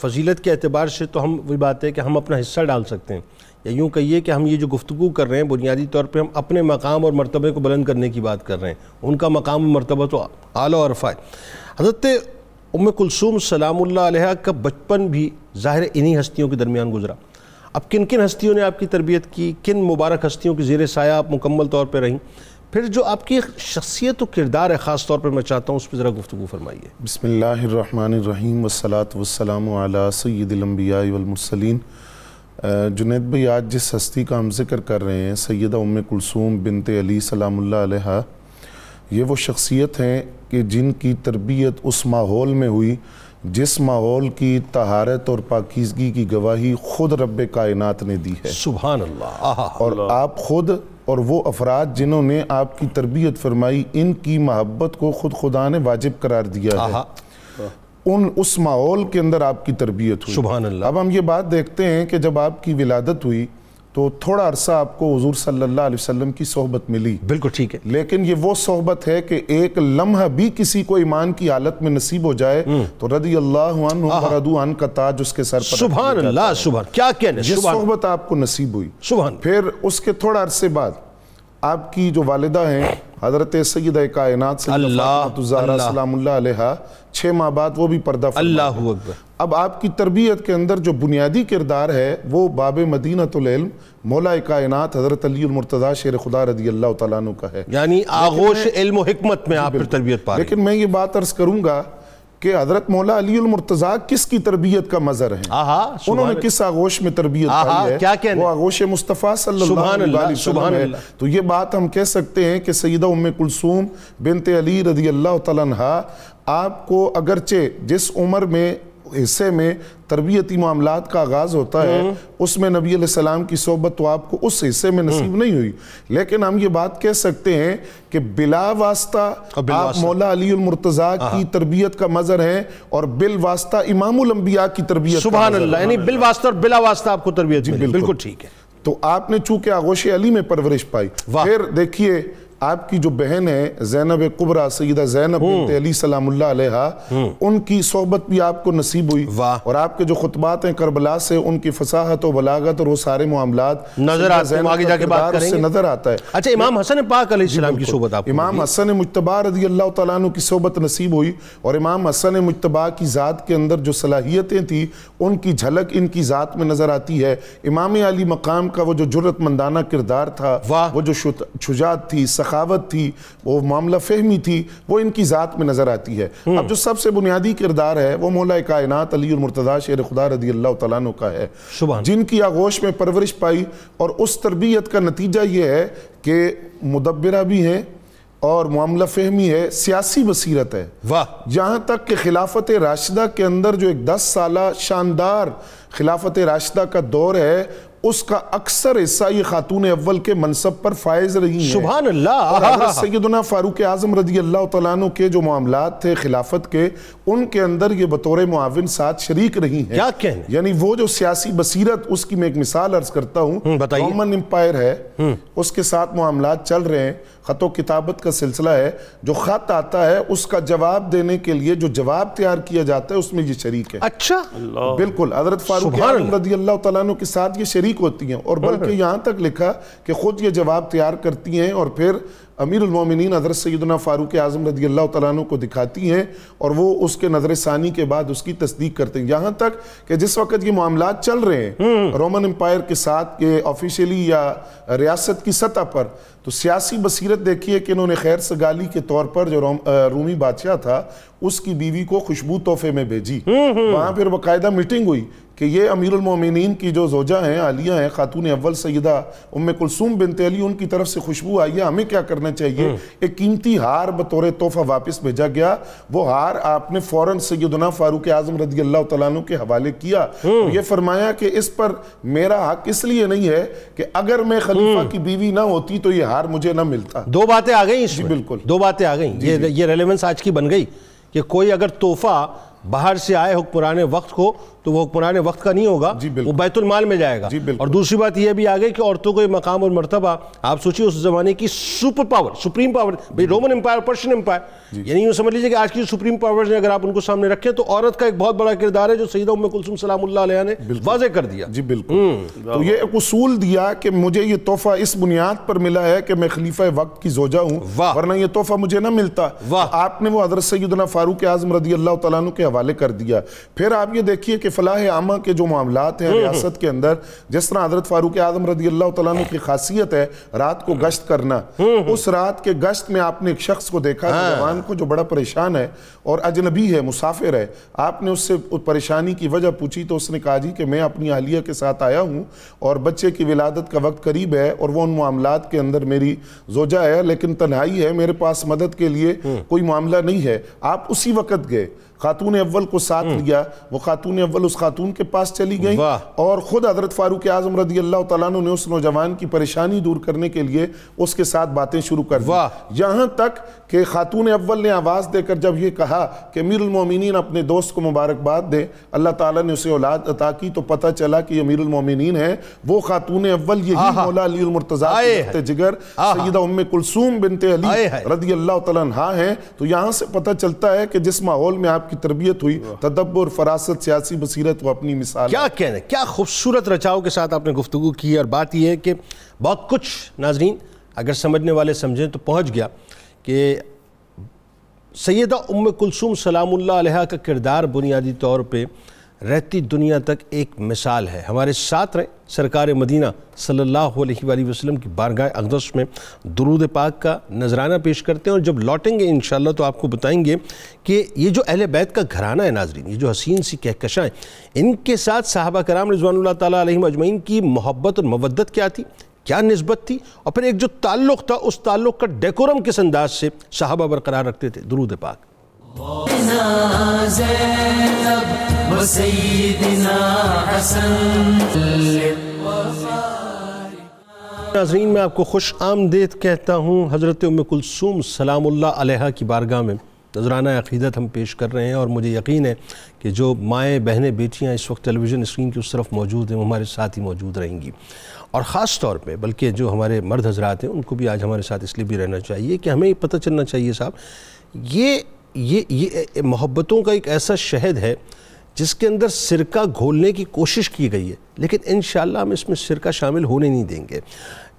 फजीलत के अतबार से तो हम वही बात है कि हम अपना हिस्सा डाल सकते हैं या यूँ कहिए कि हम ये जो गुफ्तु कर रहे हैं बुनियादी तौर पर हम अपने मकाम और मरतबे को बुलंद करने की बात कर रहे हैं उनका मकाम और मरतबा तो आला और रफ़ा है हज़रत उम कुलसूम सलामुल्ला का बचपन भी ज़ाहिर इन्हीं हस्तियों के दरमियान गुजरा अब किन किन हस्तियों ने आपकी तरबियत की किन मुबारक हस्तियों के जेर साया आप मुकम्मल तौर पर रहीं फिर जो आपकी शख्सियत व किरदार है ख़ास तौर पर मैं चाहता हूँ उस पर ज़रा गुफ्तु फरमाइए बसमिल्लर वसलात वसलाम सैदम्बियामरसलिन जुनेद भाई आज जिस हस्ती का हम जिक्र कर रहे हैं सैदा उम कुलसूम बिनते अली सलाम्ला ये वो शख्सियत हैं कि जिनकी तरबियत उस माहौल में हुई जिस माहौल की तहारत और पाकिजगी की गवाही खुद रब कायनात ने दी है सुबह अल्लाह और आप खुद और वो अफराद जिन्होंने आपकी तरबियत फरमाई इनकी मोहब्बत को खुद खुदा ने वाजिब करार दिया है उन उस माहौल के अंदर आपकी तरबियत हुई सुबह अब हम ये बात देखते हैं कि जब आपकी विलादत हुई तो थोड़ा अरसा आपको हजूर सल्ला वसम की सोहबत मिली बिल्कुल ठीक है लेकिन ये वो सोहबत है कि एक लम्हा भी किसी को ईमान की हालत में नसीब हो जाए हम्म। तो रदी अल्लाह का ताज उसके सर पर सुबह क्या कहने सोहबत आपको नसीब हुई सुबह फिर उसके थोड़ा अरसे बाद आपकी जो वालदा हैं हजरत सैद कायनत सलाम्ला छः माह बाद वो भी पर्दा अल्लाह अब आपकी तरबियत के अंदर जो बुनियादी किरदार है वो बाब मदीनतम मौला कायनात हजरत अलीमरतज़ा शेर खुदा रदी अल्लाह तु का है यानी आगोश इल्म में आप तरबियत पा लेकिन मैं ये बात अर्ज़ करूँगा कि हजरत मौला अली मुर्तजा किसकी तरबियत का मजर है उन्होंने किस आगोश में तरबियत वो आगोश मुस्तफ़ा तो ये बात हम कह सकते हैं कि सईदा उम कुलसूम बिनते अली रजी अल्लाह तला आपको अगरचे जिस उम्र में हिस्से में तरबियती मामला का आगाज़ होता है उसमें नबी सलाम की सोबत तो आपको उस हिस्से में नसीब नहीं हुई लेकिन हम ये बात कह सकते हैं कि बिला वास्ता आप मौला अली हाँ, हाँ। की तरबियत का मज़र हैं और बिल वास्ता इमामबिया की तरबियत सुबह बिल वास्ता और बिला वास्ता आपको तरबियत बिल्कुल ठीक है तो आपने चूंकि आगोश अली में परवरिश पाई फिर देखिए आपकी जो बहन है जैनब कुबरा सईदा जैनब हम्म। अली सलाम हम्म। उनकी सोहबत भी आपको नसीब हुई वाह और आपके जो खुतबात हैं करबला से उनकी फसाहत और बलागत और वो सारे मामला नजर आगे जाके बात करेंगे नजर आता है अच्छा इमाम हसन पाक की सोबत आप इमाम हसन मुशतबा रजी अल्लाह तु की सोबत नसीब हुई और इमाम हसन मुशतबा की ज़ात के अंदर जो सलाहियतें थी उनकी झलक इनकी ज़ात में नज़र आती है इमाम अली मकाम का वो जो जरूरतमंदाना किरदार था वो जो शुजात थी सख सखावत थी वो मामला फहमी थी वो इनकी ज़ात में नज़र आती है हम्म। अब जो सबसे बुनियादी किरदार है वो मौला कायनत अली मुर्तदा शेर खुदा रदी अल्लाह तु का है जिनकी आगोश में परवरिश पाई और उस तरबियत का नतीजा ये है कि मुदबरा भी है और मामला फहमी है सियासी बसीरत है वाह जहाँ तक कि खिलाफत राशिदा के अंदर जो एक दस साल शानदार खिलाफत राशिदा का दौर है उसका अक्सर हिस्सा ये खातून अव्वल के मनसब पर फायज रही सैदना फारूक आजम रजी अल्लाह तु के जो मामला थे खिलाफत के उनके अंदर ये बतौर मुआविन साथ शरीक रही हैं क्या कहें यानी वो जो सियासी बसीरत उसकी मैं एक मिसाल अर्ज करता हूँ हम्म, रोमन एम्पायर है हम्म। उसके साथ मामला चल रहे हैं ख़त किताबत का सिलसिला है जो ख़त आता है उसका जवाब देने के लिए जो जवाब तैयार किया जाता है उसमें ये शरीक है अच्छा बिल्कुल हजरत फारूक रदी अल्लाह तु के साथ ये शरीक होती हैं और बल्कि हाँ। यहाँ तक लिखा कि खुद ये जवाब तैयार करती हैं और फिर अमीरमिन हज़रत सैदना फ़ारूक आज़म रदी अल्लाह तु को दिखाती हैं और वो उसके नज़र सानी के बाद उसकी तस्दीक करते हैं यहाँ तक कि जिस वक्त ये मामला चल रहे हैं हम्म। रोमन एम्पायर के साथ के ऑफिशियली या रियासत की सतह पर तो सियासी बसीरत देखिए कि इन्होंने खैर सगाली के तौर पर जो रूमी बादशाह था उसकी बीवी को खुशबू तोहफे में भेजी हम्म, हम्म। वहाँ फिर बाकायदा मीटिंग हुई कि ये अमीरमिन की जो जोजा हैं आलिया हैं खातून अव्वल सैदा उम कुलसूम बिन तली उनकी तरफ से खुशबू आई है हमें क्या करना चाहिए हम्म। एक कीमती हार बतौर तोहफा वापस भेजा गया वो हार आपने फ़ौर सैदना फारूक आजम रदी अल्लाह तु के हवाले किया तो ये फरमाया कि इस पर मेरा हक इसलिए नहीं है कि अगर मैं खलीफा हम्म। की बीवी ना होती तो ये हार मुझे ना मिलता दो बातें आ गई जी बिल्कुल दो बातें आ गई ये रेलिवेंस आज की बन गई कि कोई अगर तोहफा बाहर से आए हुक्मरान वक्त को तो वो पुराने वक्त का नहीं होगा वो बैतुलमाल में जाएगा और दूसरी बात यह भी आ गई कि औरतों को मकाम और मरतबा आप सोचिए उस जमाने की सुपर पावर सुप्रीम पावर भाई रोमन एम्पायर पर्शियन एम्पायर यानी यूँ समझ लीजिए कि आज की सुप्रीम पावर ने अगर आप उनको सामने रखें तो औरत का एक बहुत बड़ा किरदार है जो सईद उम्म कुलसुम सलाम ने वाजे कर दिया जी बिल्कुल हम्म। तो ये एक उसूल दिया कि मुझे ये तोहफा इस बुनियाद पर मिला है कि मैं खलीफा वक्त की जोजा हूँ वरना यह तोहफा मुझे ना मिलता आपने वो हजरत सैदना फारूक आजम रदी अल्लाह तु के हवाले कर दिया फिर आप ये देखिए कि फलाह आमा के जो मामला हैं हम्म, हम्म। रियासत के अंदर जिस तरह हजरत फारूक आजम रदी अल्लाह तु की खासियत है रात को हम्म। गश्त करना उस रात के गश्त में आपने एक शख्स को देखा हाँ। जवान को जो बड़ा परेशान है और अजनबी है मुसाफिर है आपने उससे परेशानी की वजह पूछी तो उसने कहा जी कि मैं अपनी आलिया के साथ आया हूँ और बच्चे की विलादत का वक्त करीब है और वह उन मामला के अंदर मेरी जोजा है लेकिन तन्हाई है मेरे पास मदद के लिए कोई मामला नहीं है आप उसी वक्त गए खातून अव्वल को साथ हम्म। लिया वो खातून अव्वल उस खातून के पास चली गई और ख़ुद हज़रत फ़ारूक आज़म रदी अल्लाह ने उस नौजवान की परेशानी दूर करने के लिए उसके साथ बातें शुरू कर दी यहाँ तक कि खातून अव्वल ने आवाज़ देकर जब यह कहा कि अमीरमिन अपने दोस्त को मुबारकबाद दे अल्लाह ताला ने उसे औलाद अता की तो पता चला कि ये मीरमिन है वो खातून अव्वल यही मौला मुर्तज़ा जिगर सईदा कुलसूम बिनते हैं तो यहाँ से पता चलता है कि जिस माहौल में आप की तरबियत हुई तदब्बर फरासत सियासी बसीरत वो अपनी मिसाल क्या कहने क्या खूबसूरत रचाओ के साथ आपने गुफ्तु की और बात यह है कि बहुत कुछ नाजरीन अगर समझने वाले समझें तो पहुँच गया कि सैदा उम कुलसुम सलामुल्ला का किरदार बुनियादी तौर पर रहती दुनिया तक एक मिसाल है हमारे साथ रहें सरकार मदीना सल्लल्लाहु अलैहि वसल्लम की बारगाह अकदस में दरूद पाक का नजराना पेश करते हैं और जब लौटेंगे इन तो आपको बताएंगे कि ये जो अहल बैत का घराना है नाजरीन ये जो हसीन सी कहकशाएँ इनके साथ साहबा कराम रजवान तजमैन की मोहब्बत और मवदत क्या थी क्या नस्बत थी और फिर एक जो ताल्लुक़ था उस ताल्लुक़ का डेकोरम किस अंदाज से साहबा बरकरार रखते थे दरूद पाक زينب नाजरीन मैं आपको खुश आमदेद कहता हूँ हज़रत उम कुलसूम सलामुल्ला की बारगाह में नजराना अक़ीदत हम पेश कर रहे हैं और मुझे यकीन है कि जो माएँ बहनें बेटियाँ इस वक्त टेलीविज़न स्क्रीन की उस तरफ मौजूद हैं वो हमारे साथ ही मौजूद रहेंगी और ख़ास तौर पर बल्कि जो हमारे मर्द हजरात हैं उनको भी आज हमारे साथ इसलिए भी रहना चाहिए कि हमें पता चलना चाहिए साहब ये ये ये मोहब्बतों का एक ऐसा शहद है जिसके अंदर सिरका घोलने की कोशिश की गई है लेकिन इन हम इसमें सिरका शामिल होने नहीं देंगे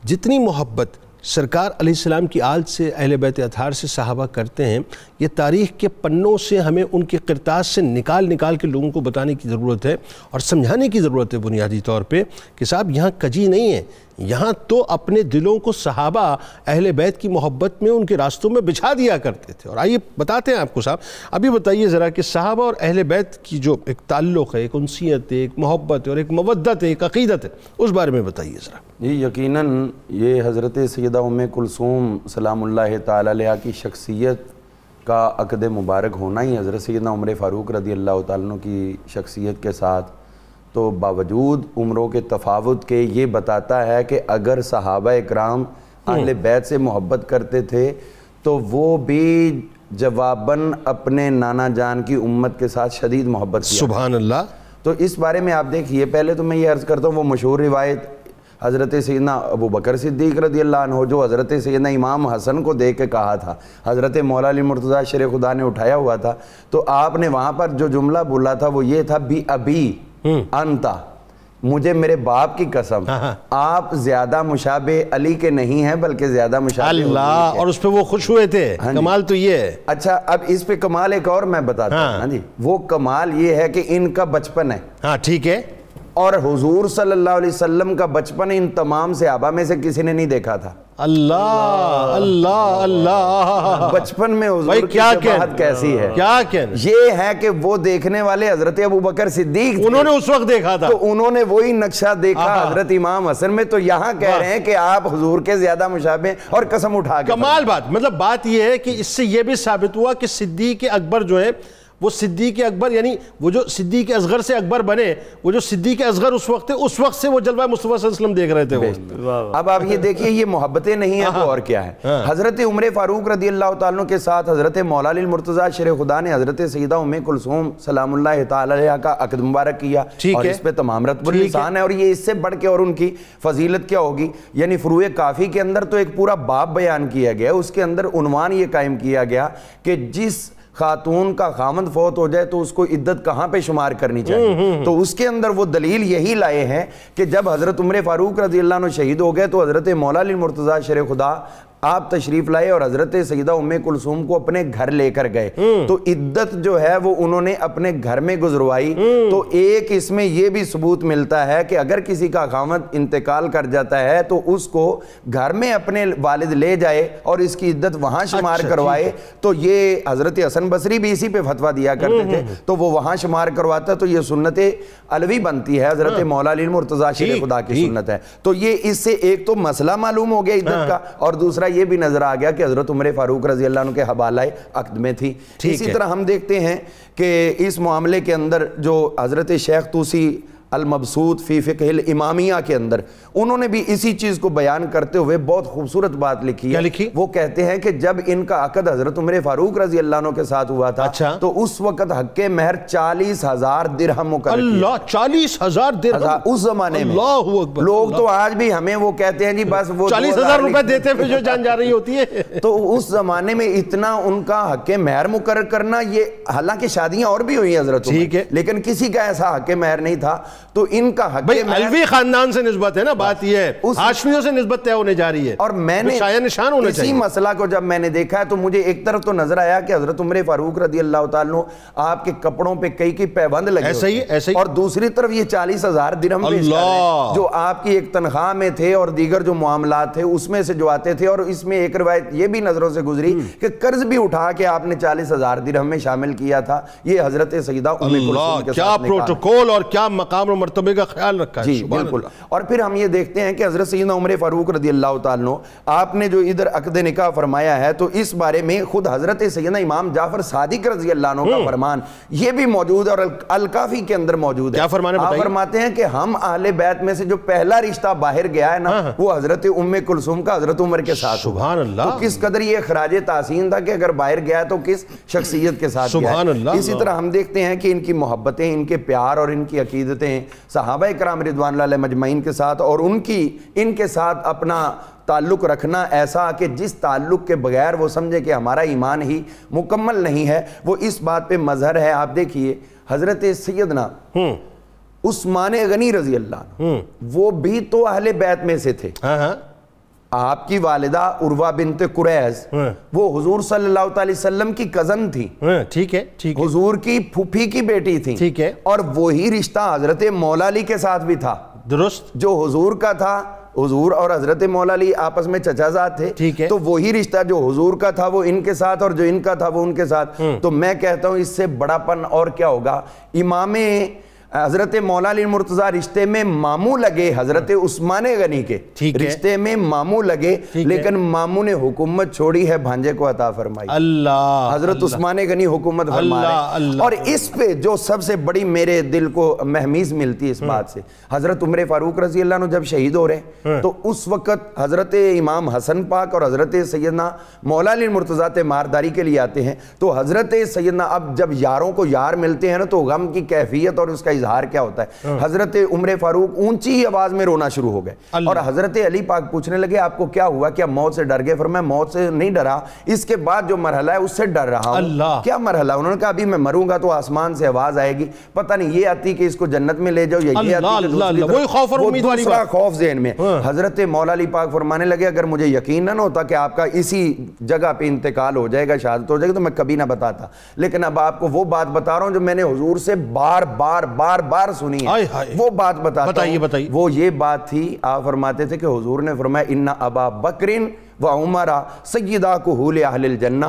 जितनी मोहब्बत सरकार आसमाम की आल से अहल बैत अतार से सहाबा करते हैं ये तारीख़ के पन्नों से हमें उनके करताज से निकाल निकाल के लोगों को बताने की ज़रूरत है और समझाने की ज़रूरत है बुनियादी तौर पर कि साहब यहाँ कजी नहीं है यहाँ तो अपने दिलों को सहाबा अहल बैत की मोहब्बत में उनके रास्तों में बिछा दिया करते थे और आइए बताते हैं आपको साहब अभी बताइए ज़रा कि सहाबा और अहल बैत की जो एक ताल्लुक़ है एक उनसीत है एक मोहब्बत है और एक मवदत है एक अकीदत है उस बारे में बताइए ज़रा जी यकीन ये हज़रत सैदा उम कुलसूम सलाम तला की शख्सियत का अकद मुबारक होना ही हज़रत सैदा उम्र फ़ारूक रदी अल्लाह तु की शख्सियत के साथ तो बावजूद उम्रों के तफावत के ये बताता है कि अगर सहाबा कराम अहल हम्म। बैत से मोहब्बत करते थे तो वो भी जवाबन अपने नाना जान की उम्मत के साथ शदीद मोहब्बत सुबह अल्लाह तो इस बारे में आप देखिए पहले तो मैं ये अर्ज़ करता हूँ वो मशहूर रिवायत हज़रत सैदना अबू बकर सिद्दीक रदी अल्लाह हो जो हज़रत सैदना इमाम हसन को देख के कहा था हज़रत मौलानी मुर्तज़ा शेर खुदा ने उठाया हुआ था तो आपने वहाँ पर जो जुमला बोला था वो ये था भी अभी हम्म। अंता मुझे मेरे बाप की कसम हाँ, हाँ। आप ज्यादा मुशाबे अली के नहीं है बल्कि ज्यादा मुशाबे अल्लाह और उस पर वो खुश हुए थे हाँ कमाल तो ये है अच्छा अब इस पे कमाल एक और मैं बताता हूँ हाँ, हाँ जी वो कमाल ये है कि इनका बचपन है हाँ ठीक है और हुजूर सल्लल्लाहु अलैहि वसल्लम का बचपन इन तमाम आबा में से किसी ने नहीं देखा था अल्लाह अल्लाह अल्लाह बचपन में भाई क्या कहत कैसी है क्या कहना ये है कि वो देखने वाले हजरत अबू बकर सिद्दीक उन्होंने उस वक्त देखा था तो उन्होंने वही नक्शा देखा हजरत इमाम हसन में तो यहाँ कह रहे हैं कि आप हजूर के ज्यादा मुशाबे और कसम उठा कमाल बात मतलब बात यह है कि इससे यह भी साबित हुआ कि सिद्दीक अकबर जो है वो सिद्दीक अकबर यानी वो जो सिद्दीक असगर से अकबर बने वो जो सिद्दीक असगर उस वक्त थे उस वक्त से वो जलवा मुस्तफ़ा देख रहे थे वो अब आप ये देखिए ये मोहब्बतें नहीं है तो हाँ। और क्या है हाँ। हज़रत उम्र फ़ारूक रदी अल्लाह तु के साथ हज़रत मुर्तजा शेर खुदा ने हज़रत सईदा उम कुलसूम सलाम का अकद मुबारक किया और इस पर तमाम रतबान है और ये इससे बढ़ के और उनकी फजीलत क्या होगी यानी फ्रू काफ़ी के अंदर तो एक पूरा बाप बयान किया गया उसके अंदर उनवान ये कायम किया गया कि जिस खातून का खामद फौत हो जाए तो उसको इद्दत कहाँ पे शुमार करनी चाहिए हम्म, हम्म, हम्म। तो उसके अंदर वो दलील यही लाए हैं कि जब हज़रत उम्र फ़ारूक रजी अल्लाह शहीद हो गए तो हज़रत मौला मुर्तज़ा शर खुदा आप तशरीफ लाए और हजरत सईदा उम्मे कुलसूम को अपने घर लेकर गए हम्म। तो इद्दत जो है वो उन्होंने अपने घर में गुजरवाई हम्म। तो एक इसमें यह भी सबूत मिलता है कि अगर किसी का खामत इंतकाल कर जाता है तो उसको घर में अपने वालिद ले जाए और इसकी इद्दत वहां शुमार अच्छा, करवाए तो ये हजरत हसन बसरी भी इसी पे फतवा दिया करते हम्म, थे तो वो वहां शुमार करवाता तो ये सुन्नत अलवी बनती है हजरत हाँ। मौला खुदा की सुन्नत है तो ये इससे एक तो मसला मालूम हो गया इद्दत हाँ। का और दूसरा ये भी नजर आ गया कि हजरत उम्र फारूक रजी अल्लाह के हवाला अकद में थी इसी तरह हम देखते हैं कि इस मामले के अंदर जो हजरत शेख तूसी अलमबसूत फ़ी फ़िकहिल इमामिया के अंदर उन्होंने भी इसी चीज़ को बयान करते हुए बहुत खूबसूरत बात लिखी है लिखी वो कहते हैं कि जब इनका अकद हज़रत उम्र फ़ारूक रजी अल्लाह के साथ हुआ था अच्छा तो उस वक्त हक्के मेहर चालीस हज़ार दिरहम अल्लाह चालीस हज़ार दिरहम उस जमाने में लोग तो आज भी हमें वो कहते हैं जी बस वो चालीस हज़ार रुपए देते फिर जो जान जा रही होती है तो उस जमाने में इतना उनका हक्के मेहर मुकर करना ये हालांकि शादियां और भी हुई हजरत ठीक है लेकिन किसी का ऐसा हक्के मेहर नहीं था तो इनका हक अलवी खानदान से नस्बत है ना बात यह है हाशमियों से नस्बत तय होने जा रही है और मैंने निशान होने इसी मसला को जब मैंने देखा है तो मुझे एक तरफ तो नजर आया कि हजरत उम्र फारूक रदी अल्लाह तु आपके कपड़ों पे कई कई पैबंद लगे ऐसे ही ऐसे ही और दूसरी तरफ ये चालीस हजार दिरहम जो आपकी एक तनख्वाह में थे और दीगर जो मामला थे उसमें से जो आते थे और इसमें एक रिवायत ये भी नजरों से गुजरी हम्म। कि कर्ज भी उठा के आपने चालीस हजार दिन हमें शामिल किया था ये हजरत सईदा क्या प्रोटोकॉल और क्या मकाम और मरतबे का ख्याल रखा है जी बिल्कुल और फिर हम ये देखते हैं कि हज़रत सैद उमर फ़ारूक रदी अल्लाह तु आपने जो इधर अकद निका फरमाया है तो इस बारे में खुद हज़रत सैद इमाम जाफ़र सादिक रजी अल्लाह का हम्म। फरमान ये भी मौजूद है और अलकाफ़ी के अंदर मौजूद है फरमाते हैं कि हम आहले बैत में से जो पहला रिश्ता बाहर गया है ना हाँ, हाँ। वो हज़रत उम्म कुलसुम का हज़रत उम्र के साथ सुबह अल्लाह तो किस कदर ये खराज तासीन था कि अगर बाहर गया तो किस शख्सियत के साथ इसी तरह हम देखते हैं कि इनकी मोहब्बतें इनके प्यार और इनकी अकीदतें हैं सहाब कराम रिदवान मजमाइन के साथ और उनकी इनके साथ अपना ताल्लुक़ रखना ऐसा कि जिस ताल्लुक़ के बगैर वो समझे कि हमारा ईमान ही मुकम्मल नहीं है वो इस बात पे मज़हर है आप देखिए हज़रत सैदना हम्म। उस्मान गनी रजी अल्लाह हम्म। वो भी तो अहले बैत में से थे हाँ हाँ। आपकी वालिदा उर्वा बिनत कुरैज हाँ। वो हुजूर सल्लल्लाहु अलैहि वसल्लम की कजन थी हाँ, ठीक है ठीक है हुजूर की फूफी की बेटी थी ठीक है और वही रिश्ता हजरत मौला अली के साथ भी था दुरुस्त जो हुजूर का था हुजूर और हजरत मौला अली आपस में चचाजात थे ठीक है तो वही रिश्ता जो हुजूर का था वो इनके साथ और जो इनका था वो उनके साथ हाँ। तो मैं कहता हूँ इससे बड़ापन और क्या होगा इमाम हज़रत मौला मुर्तज़ा रिश्ते में मामू लगे हज़रत हाँ। उस्मान गनी के रिश्ते में मामू लगे लेकिन मामू ने हुकूमत छोड़ी है भांजे को अता फरमाई अल्लाह हज़रत उस्मान गनी हुकूमत और इस पे जो सबसे बड़ी मेरे दिल को महमीज मिलती है इस हाँ। बात से हज़रत उम्र फारूक रजी अल्लाह जब शहीद हो रहे हाँ। तो उस वक़्त हज़रत इमाम हसन पाक और हज़रत सैदना मौला मुर्तज़ा मारदारी के लिए आते हैं तो हज़रत सैदना अब जब यारों को यार मिलते हैं ना तो गम की कैफियत और उसका इजहार क्या होता है हाँ। हजरत उम्र फारूक ऊंची ही आवाज में रोना शुरू हो गए और हजरत अली पाक पूछने लगे आपको क्या हुआ क्या मौत से डर गए फिर मैं मौत से नहीं डरा इसके बाद जो मरहला है उससे डर रहा हूँ क्या मरहला उन्होंने कहा अभी मैं मरूंगा तो आसमान से आवाज आएगी पता नहीं ये आती कि इसको जन्नत में ले जाओ ये तो खौफ जेन में हाँ। हजरत मौला अली पाक फरमाने लगे अगर मुझे यकीन ना होता कि आपका इसी जगह पे इंतकाल हो जाएगा शहादत हो जाएगी तो मैं कभी ना बताता लेकिन अब आपको वो बात बता रहा हूँ जो मैंने हजूर से बार बार बार बार बार सुनी है वो बात बताइए बताइए वो ये बात थी आप फरमाते थे कि हुजूर ने फरमाया इन्ना अबा बकरिन व उमर सैदा को जन्ना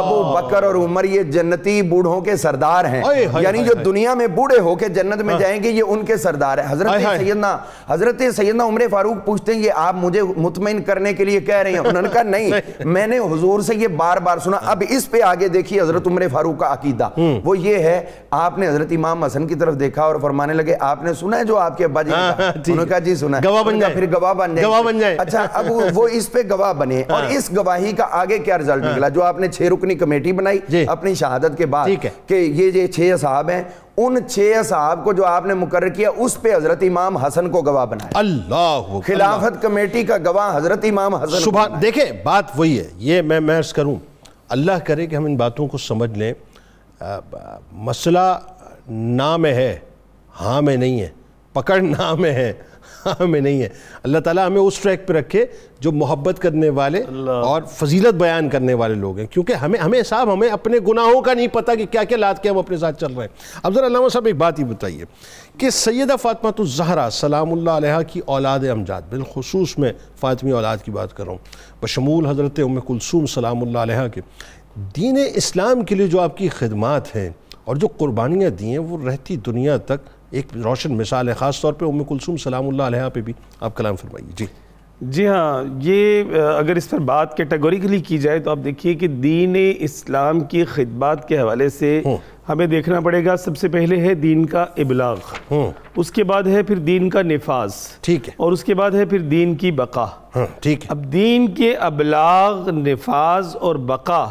अबू बकर और उमर ये जन्नती बूढ़ों के सरदार हैं यानी जो दुनिया में बूढ़े होके जन्नत में हाँ। जाएंगे ये उनके सरदार है हजरत सैदना हजरत सैदना उम्र फारूक पूछते हैं ये आप मुझे मुतमिन करने के लिए कह रहे हैं उन्होंने कहा नहीं मैंने हजूर से ये बार बार सुना अब इस पे आगे देखिए हजरत उम्र फारूक का अकीदा हम्म। वो ये है आपने हजरत इमाम हसन की तरफ देखा और फरमाने लगे आपने सुना है जो आपके अब्बा जी हाँ, हाँ, उन्होंने कहा जी सुना है फिर गवाह बन जाए अच्छा अब वो इस पे गवाह बने हाँ। और इस गवाही का आगे क्या रिजल्ट हाँ। निकला जो आपने छह रुकनी कमेटी बनाई अपनी शहादत के बाद कि ये जो छह साहब हैं उन छह साहब को जो आपने मुकर किया उस पे हजरत इमाम हसन को गवाह बनाया अल्लाह खिलाफत कमेटी का गवाह हजरत इमाम हसन सुबह देखे बात वही है ये मैं मैं अर्ज करूँ अल्लाह करे कि हम इन बातों को समझ लें मसला ना में है हाँ में नहीं है पकड़ ना में है हमें नहीं है अल्लाह ताला हमें उस ट्रैक पर रखे जो मोहब्बत करने वाले और फजीलत बयान करने वाले लोग हैं क्योंकि हमें हमें साहब हमें अपने गुनाहों का नहीं पता कि क्या क्या लाद के हम अपने साथ चल रहे हैं अब जरा अल्लाह साहब एक बात ही बताइए कि सैदा फ़ातमा तो जहरा सलाम्ला की औलाद अमजाद बिलखसूस मैं फ़ातमी औलाद की बात कर रहा हूँ बशमूल हज़रत उम कुलसूम सलाम्ला के दीन इस्लाम के लिए जो आपकी खदमात हैं और जो कुर्बानियाँ दी हैं वो रहती दुनिया तक एक रोशन मिसाल है ख़ास तौर पर उम कुलसूम सलाम उल्ला पे भी आप कलाम फरमाइए जी जी हाँ ये अगर इस पर बात कैटेगोरिकली की जाए तो आप देखिए कि दीन इस्लाम की खिदबात के हवाले से हम्म। हमें देखना पड़ेगा सबसे पहले है दीन का इबलाग हम्म। उसके बाद है फिर दीन का नफाज ठीक है और उसके बाद है फिर दीन की बका हम्म, ठीक है अब दीन के अबलाग नफाज और बका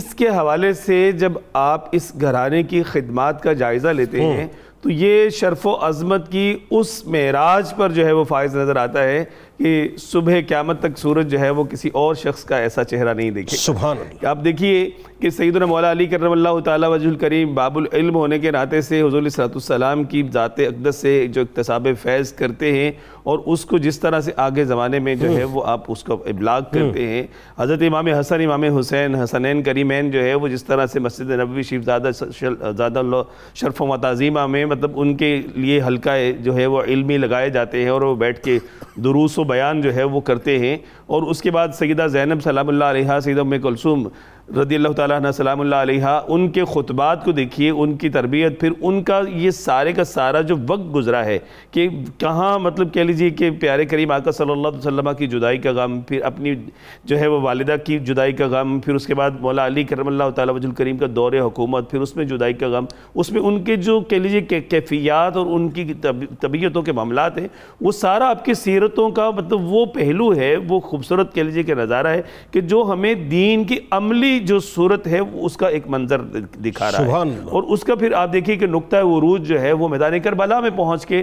इसके हवाले से जब आप इस घराने की खदमात का जायज़ा लेते हैं तो ये शर्फ़ अज़मत की उस मेराज पर जो है वो फायज़ नज़र आता है कि सुबह क्यामत तक सूरज जो है वो किसी और शख्स का ऐसा चेहरा नहीं देखे सुबह आप देखिए कि सईदन मौला अली करमल्ला तजुल करीम बाबुल इल्म होने के नाते से हजूल सलाम की ज़ात अकदस से जो इकतसाब फैज़ करते हैं और उसको जिस तरह से आगे ज़माने में जो है वो आप उसको इबलाग हम्म। करते हैं हज़रत इमाम हसन इमाम हुसैन हसनैन करीमैन जो है वो जिस तरह से मस्जिद नबी शिफजादा ज़्यादा शरफ व तज़ीमा में मतलब उनके लिए हल्का जो है वो इलमी लगाए जाते हैं और वो बैठ के दुरूसों बयान जो है वो करते हैं और उसके बाद सईदा ज़ैनब सलाम सैदा उम कुलसूम रदी अल्लाह तसलाम उनके ख़ुतबात को देखिए उनकी तरबियत फिर उनका ये सारे का सारा जो वक्त गुजरा है कि कहाँ मतलब कह लीजिए कि प्यारे करीम आका सल्ला अलैहि की जुदाई का गम फिर अपनी जो है वो वालदा की जुदाई का गम फिर उसके बाद मौला अली तजुल करीम का दौर हुकूमत फिर उसमें जुदाई का गम उसमें उनके जो कह लीजिए के, कैफियात और उनकी तबीयतों के मामला हैं वो सारा आपकी सीरतों का मतलब वो पहलू है वो खूबसूरत कह लीजिए कि नज़ारा है कि जो हमें दीन की अमली जो सूरत है उसका एक मंजर दिखा रहा है और उसका फिर आप देखिए कि नुकता वरूज जो है वो मैदान करबला में पहुंच के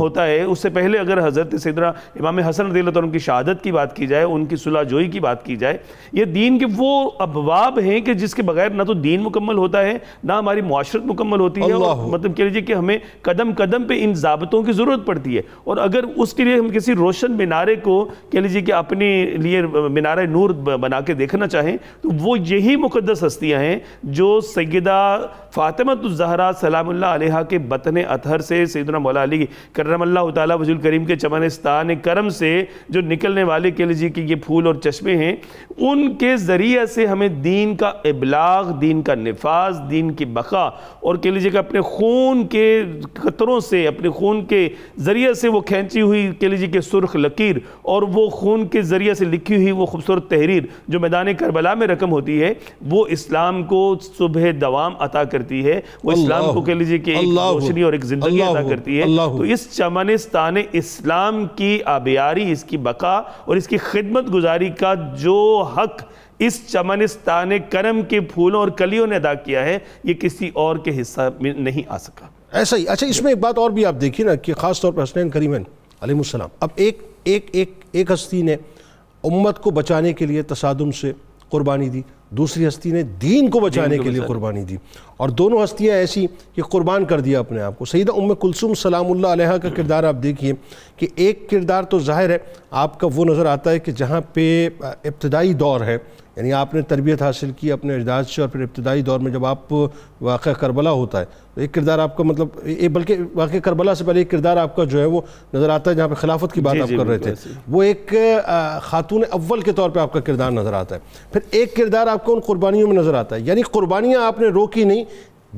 होता है उससे पहले अगर हज़रत सिदरा इमाम हसन रदी की शहादत की बात की जाए उनकी सुलहजोई की बात की जाए ये दीन के वो अफवाब हैं कि जिसके बगैर ना तो दीन मुकम्मल होता है ना हमारी मुआशरत मुकम्मल होती है मतलब कह लीजिए कि हमें कदम कदम पर इन जबतों की ज़रूरत पड़ती है और अगर उसके लिए हम किसी रोशन मीनारे को कह लीजिए कि अपने लिए मीनार नूर बना के देखना चाहें तो वो यही मुकदस हस्तियाँ हैं जो सैदा फ़ातमतज़हरा सलाम्ला के बतन अतहर से सैदना मौलाली करमल्ला वजुल करीम के चमन स्तान करम से जो निकलने वाले कह जी के ये फूल और चश्मे हैं उनके ज़रिए से हमें दीन का इबलाग दीन का नफाज दीन की बका और जी के अपने खून के कतरों से अपने खून के ज़रिए से वो खींची हुई कह जी के सुरख लकीर और वो खून के ज़रिए से लिखी हुई वो खूबसूरत तहरीर जो मैदान करबला में रकम होती है वो इस्लाम को सुबह दवाम अता कर करती है वो इस्लाम को कह लीजिए कि एक रोशनी और एक ज़िंदगी अदा करती है तो इस चमनिस्तान इस्लाम की आबियारी इसकी बका और इसकी खिदमत गुजारी का जो हक इस चमनिस्तान करम के फूलों और कलियों ने अदा किया है ये किसी और के हिस्सा में नहीं आ सका ऐसा ही अच्छा इसमें एक बात और भी आप देखिए ना कि ख़ास तौर पर हसनैन करीमन अलैहिस्सलाम अब एक एक एक एक हस्ती ने उम्मत को बचाने के लिए तसादम से कुर्बानी दी दूसरी हस्ती ने दीन को बचाने के लिए कुर्बानी दी और दोनों हस्तियाँ ऐसी कि कुर्बान कर दिया अपने आप को सईद उम कुलसुम सलामुल्ला अलैहा का किरदार आप देखिए कि एक किरदार तो जाहिर है आपका वो नज़र आता है कि जहाँ पे इब्तदाई दौर है यानी आपने तरबियत हासिल की अपने अजदाद से और फिर इब्तदाई दौर में जब आप वाक़ करबला होता है तो एक किरदार आपका मतलब एक बल्कि वाक़ करबला से पहले एक किरदार आपका जो है वो नज़र आता है जहाँ पर खिलाफत की बात आप कर रहे थे वो एक ख़ातून अव्वल के तौर पर आपका किरदार नज़र आता है फिर एक किरदार आपको उन कुरबानियों में नज़र आता है यानी क़ुरबानियाँ आपने रोकी नहीं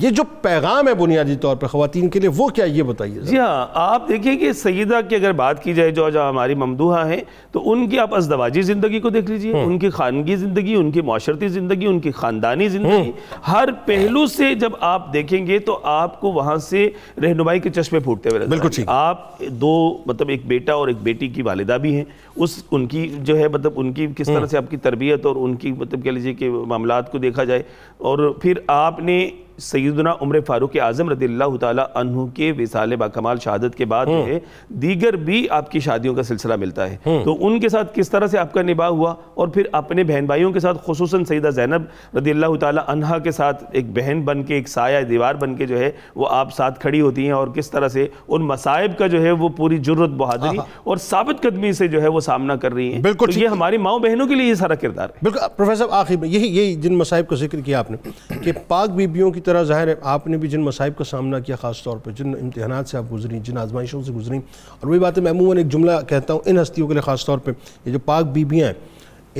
ये जो पैगाम है बुनियादी तौर पर ख़वान के लिए वो क्या ये बताइए जी हाँ आप देखिए कि सईदा की अगर बात की जाए जो आज हमारी ममदूहा हैं तो उनकी आप अजदवाजी ज़िंदगी को देख लीजिए हम्म। उनकी खानगी ज़िंदगी उनकी माशरती ज़िंदगी उनकी ख़ानदानी ज़िंदगी हम्म। हर पहलू से जब आप देखेंगे तो आपको वहाँ से रहनुमाई के चश्मे फूटते हुए बिल्कुल ठीक आप दो मतलब एक बेटा और एक बेटी की वालदा भी हैं उस उनकी जो है मतलब उनकी किस तरह हम्म। से आपकी तरबियत और उनकी मतलब कह लीजिए कि मामला को देखा जाए और फिर आपने सैदना उम्र फ़ारूक आज़म रदी तु के विसाल बाकमाल शहादत के बाद में हम्म। दीगर भी आपकी शादियों का सिलसिला मिलता है हम्म। तो उनके साथ किस तरह से आपका निभा हुआ और फिर अपने बहन भाइयों के साथ खसूस सईदा जैनब रदी तहा के साथ एक बहन बन के एक साया दीवार बन के जो है वो आप साथ खड़ी होती हैं और किस तरह से उन मसाइब का जो है वो पूरी जरूरत बहादुरी और साबित कदमी से जो है वो सामना कर रही है बिल्कुल तो ये हमारी माओ बहनों के लिए सारा किरदार है बिल्कुल प्रोफेसर आखिर यही यही जिन मसाइब का जिक्र किया आपने कि पाक बीबियों की तरह ज़ाहिर है आपने भी जिन मसाइब का सामना किया ख़ास तौर पर जिन इम्तहान से आप गुजरी जिन आजमाइशों से गुजरी और वही बात है मैं अमूमन एक जुमला कहता हूँ इन हस्तियों के लिए ख़ास तौर पर ये जो पाक बीबियाँ हैं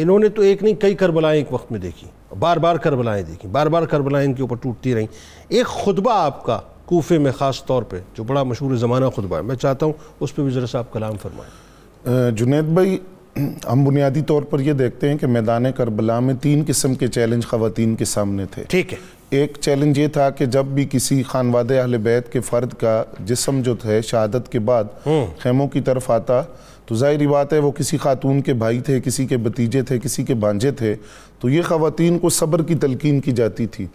इन्होंने तो एक नहीं कई करबलाएँ एक वक्त में देखी बार बार करबलाएँ देखी बार बार करबलाएँ इनके ऊपर टूटती रहीं एक खुतबा आपका कोफे में ख़ास तौर पर जो बड़ा मशहूर ज़माना खुतबा है मैं चाहता हूँ उस पर भी ज़रा साहब कलाम फरमाएँ जुनेद भाई हम बुनियादी तौर पर यह देखते हैं कि मैदान करबला में तीन किस्म के चैलेंज खातन के सामने थे ठीक है एक चैलेंज ये था कि जब भी किसी खानवाद अहल बैत के फ़र्द का जिसम जो है शहादत के बाद हम्म। खेमों की तरफ आता तो जाहिर बात है वो किसी खातून के भाई थे किसी के भतीजे थे किसी के बांझे थे तो ये खातन को सब्र की तलकिन की जाती थी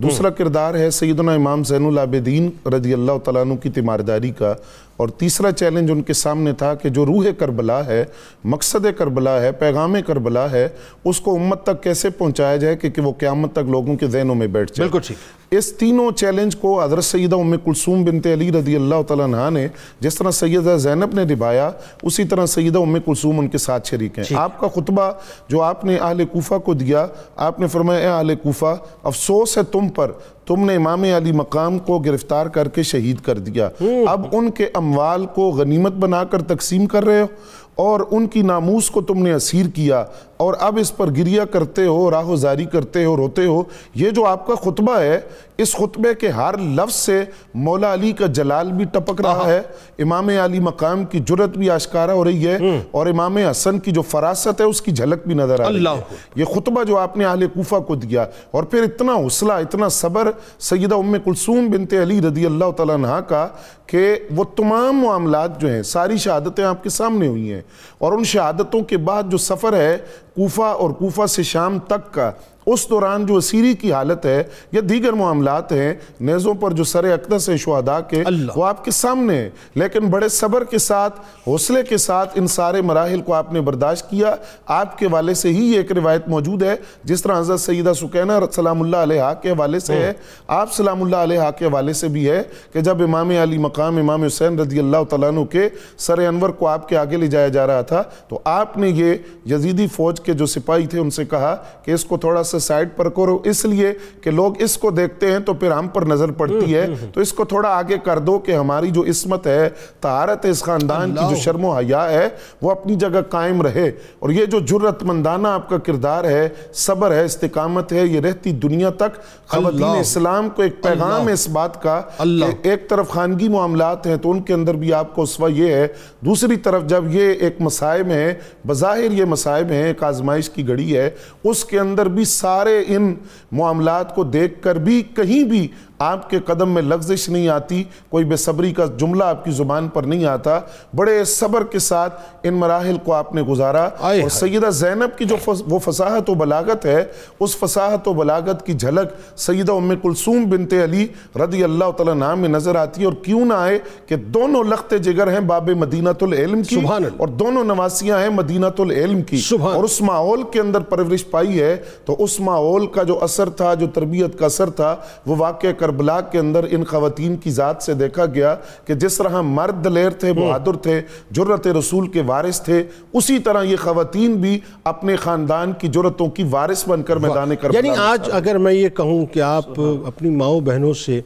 दूसरा हम्म। किरदार है सैदना इमाम जैनआबदीन रदी अल्लाह तु की तीमारदारी का और तीसरा चैलेंज उनके सामने था कि जो रूह करबला है मकसद करबला है पैगाम करबला है उसको उम्मत तक कैसे पहुंचाया जाए कि, कि वो क्यामत तक लोगों के जहनों में बैठ जाए बिल्कुल ठीक इस तीनों चैलेंज को हजरत सैदा उम्म कुलसूम बिनते अली रदी अल्लाह तह ने जिस तरह सैदा जैनब ने निभाया उसी तरह सैदा उम्म कुलसूम उनके साथ शरीक हैं आपका खुतबा जो आपने आल कोफ़ा को दिया आपने फरमाया आल कोफ़ा अफसोस है तुम पर तुमने इमाम अली मकाम को गिरफ्तार करके शहीद कर दिया हम्म। अब उनके अमवाल को गनीमत बनाकर तकसीम कर रहे हो और उनकी नामूस को तुमने असीर किया और अब इस पर गिरिया करते हो राह जारी करते हो रोते हो ये जो आपका खुतबा है इस खुतबे के हर लफ्ज़ से मौला अली का जलाल भी टपक रहा हाँ। है इमाम अली मकाम की जुरत भी आश्कारा हो रही है हम्म। और इमाम हसन की जो फरासत है उसकी झलक भी नज़र आ रही है ये खुतबा जो आपने आहल कोफा को दिया और फिर इतना हौसला इतना सब्र सैदा उम कुलसूम बिनते अली रदी अल्लाह तह का कि वो तमाम मामला जो हैं सारी शहादतें आपके सामने हुई हैं और उन शहादतों के बाद जो सफ़र है कोफा और कोफा से शाम तक का उस दौरान जो असीरी की हालत है या दीगर मामलात हैं नज़ों पर जो सर अकदस है शुहदा के वो आपके सामने है लेकिन बड़े सब्र के साथ हौसले के साथ इन सारे मराहल को आपने बर्दाश्त किया आपके वाले से ही एक रिवायत मौजूद है जिस तरह हजरत सईदा सुकैना सलामुल्ला के हवाले से है आप सलाम्ला के हवाले से भी है कि जब इमाम अली मकाम इमाम हुसैन रजी अल्लाह तु के सर अनवर को आपके आगे ले जाया जा रहा था तो आपने ये यजीदी फ़ौज के जो सिपाही थे उनसे कहा कि इसको थोड़ा सा से साइड पर करो इसलिए कि लोग इसको देखते हैं तो फिर हम पर नजर पड़ती है हम्म, हम्म, हम्म। तो इसको थोड़ा आगे कर दो कि हमारी जो इसमत है तहारत है इस खानदान की जो शर्म हया है वो अपनी जगह कायम रहे और ये जो जरूरतमंदाना आपका किरदार है सब्र है इस्तकामत है ये रहती दुनिया तक खवतिन इस्लाम को एक पैगाम है इस बात का एक तरफ खानगी मामला हैं तो उनके अंदर भी आपको उसवा यह है दूसरी तरफ जब ये एक मसायब है बज़ाहिर ये मसायब है एक आजमाइश की घड़ी है उसके अंदर भी सारे इन मामलात को देख कर भी कहीं भी आपके कदम में लग्जिश नहीं आती कोई बेसब्री का जुमला आपकी ज़ुबान पर नहीं आता बड़े सब्र के साथ इन मराहल को आपने गुजारा और सैदा जैनब की जो फस, वो फसाहत व बलागत है उस फसाहत व बलागत की झलक सैदा उम कुलसूम बिनते अली रदी अल्लाह तला में नज़र आती है और क्यों ना आए कि दोनों लखते जिगर हैं बाब मदीनातम की और दोनों नवासियाँ हैं मदीनातम की और उस माहौल के अंदर परवरिश पाई है तो उस माहौल का जो असर था जो तरबियत का असर था वो वाक़ करबला के अंदर इन खातन की ज़ात से देखा गया कि जिस तरह मर्द लेर थे बहादुर हम्म। थे जरत रसूल के वारिस थे उसी तरह ये खातन भी अपने ख़ानदान की जरूरतों की वारिस बनकर मैदान कर यानी आज अगर मैं ये कहूँ कि आप अपनी माओ बहनों से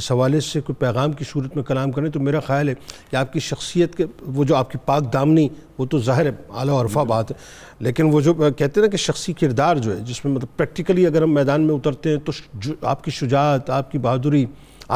इस हवाले से कोई पैगाम की सूरत में कलाम करें तो मेरा ख्याल है कि आपकी शख्सियत के वो जो आपकी पाक दामनी वो तो ज़ाहिर है आला और बात है लेकिन वो जो कहते हैं ना कि शख्सी किरदार जो है जिसमें मतलब प्रैक्टिकली अगर हम मैदान में उतरते हैं तो आपकी शुजात आपकी बहादुरी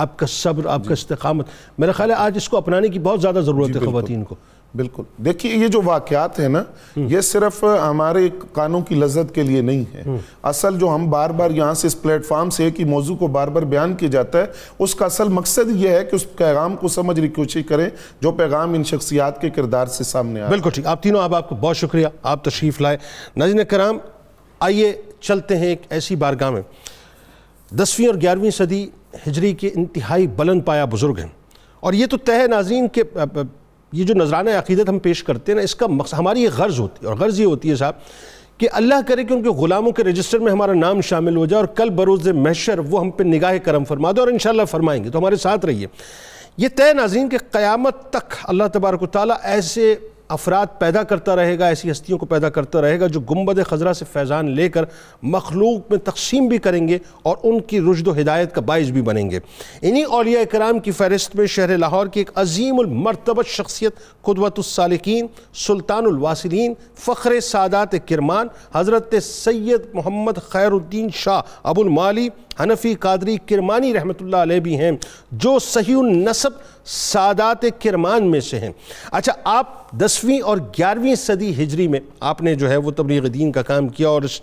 आपका सब्र आपका इस्तकामत मेरा ख्याल है आज इसको अपनाने की बहुत ज़्यादा ज़रूरत है ख़वान को बिल्कुल देखिए ये जो वाक़ात है ना हम्म। ये सिर्फ हमारे कानों की लज्जत के लिए नहीं है हम्म। असल जो हम बार बार यहाँ से इस प्लेटफॉर्म से कि मौजू को बार बार बयान किया जाता है उसका असल मकसद ये है कि उस पैगाम को समझने की कोशिश करें जो पैगाम इन शख्सियात के किरदार से सामने आए बिल्कुल ठीक आप तीनों आप आपको बहुत शुक्रिया आप तशरीफ़ लाए नजन कराम आइए चलते हैं एक ऐसी बारगाह में दसवीं और ग्यारहवीं सदी हिजरी के इंतहाई बुलंद पाया बुज़ुर्ग हैं और ये तो तय नाजीन के ये जो नजराना अकीदत हम पेश करते हैं ना इसका हमारी ये गर्ज़ होती है और गर्ज़ ये होती है साहब कि अल्लाह करे कि उनके ग़ुलामों के रजिस्टर में हमारा नाम शामिल हो जाए और कल बरोज़ मशर वो हम पे निगाह करम फरमा दे और इन फरमाएंगे तो हमारे साथ रहिए ये तय नाजीन के क़्यामत तक अल्लाह तबारक ताली ऐसे अफराद पैदा करता रहेगा ऐसी हस्तियों को पैदा करता रहेगा जो गुम्बद खजरा से फैज़ान लेकर मखलूक में तकसीम भी करेंगे और उनकी रुजद हिदायत का बायस भी बनेंगे इन्हीं अलिया कराम की फहरिस्त में शहर लाहौर की एक अजीमरतबत शख्सियत खुदवतसालकिन सुल्तानवासिलीन फ़ख्र सादात किरमान हज़रत सैद मोहम्मद खैरुद्दीन शाह अबुलमाली हनफी कादरी किरमानी रहमत भी हैं जो सही नसब सादात किरमान में से हैं अच्छा आप दसवीं और ग्यारहवीं सदी हिजरी में आपने जो है वो तबलीग दीन का काम किया और इस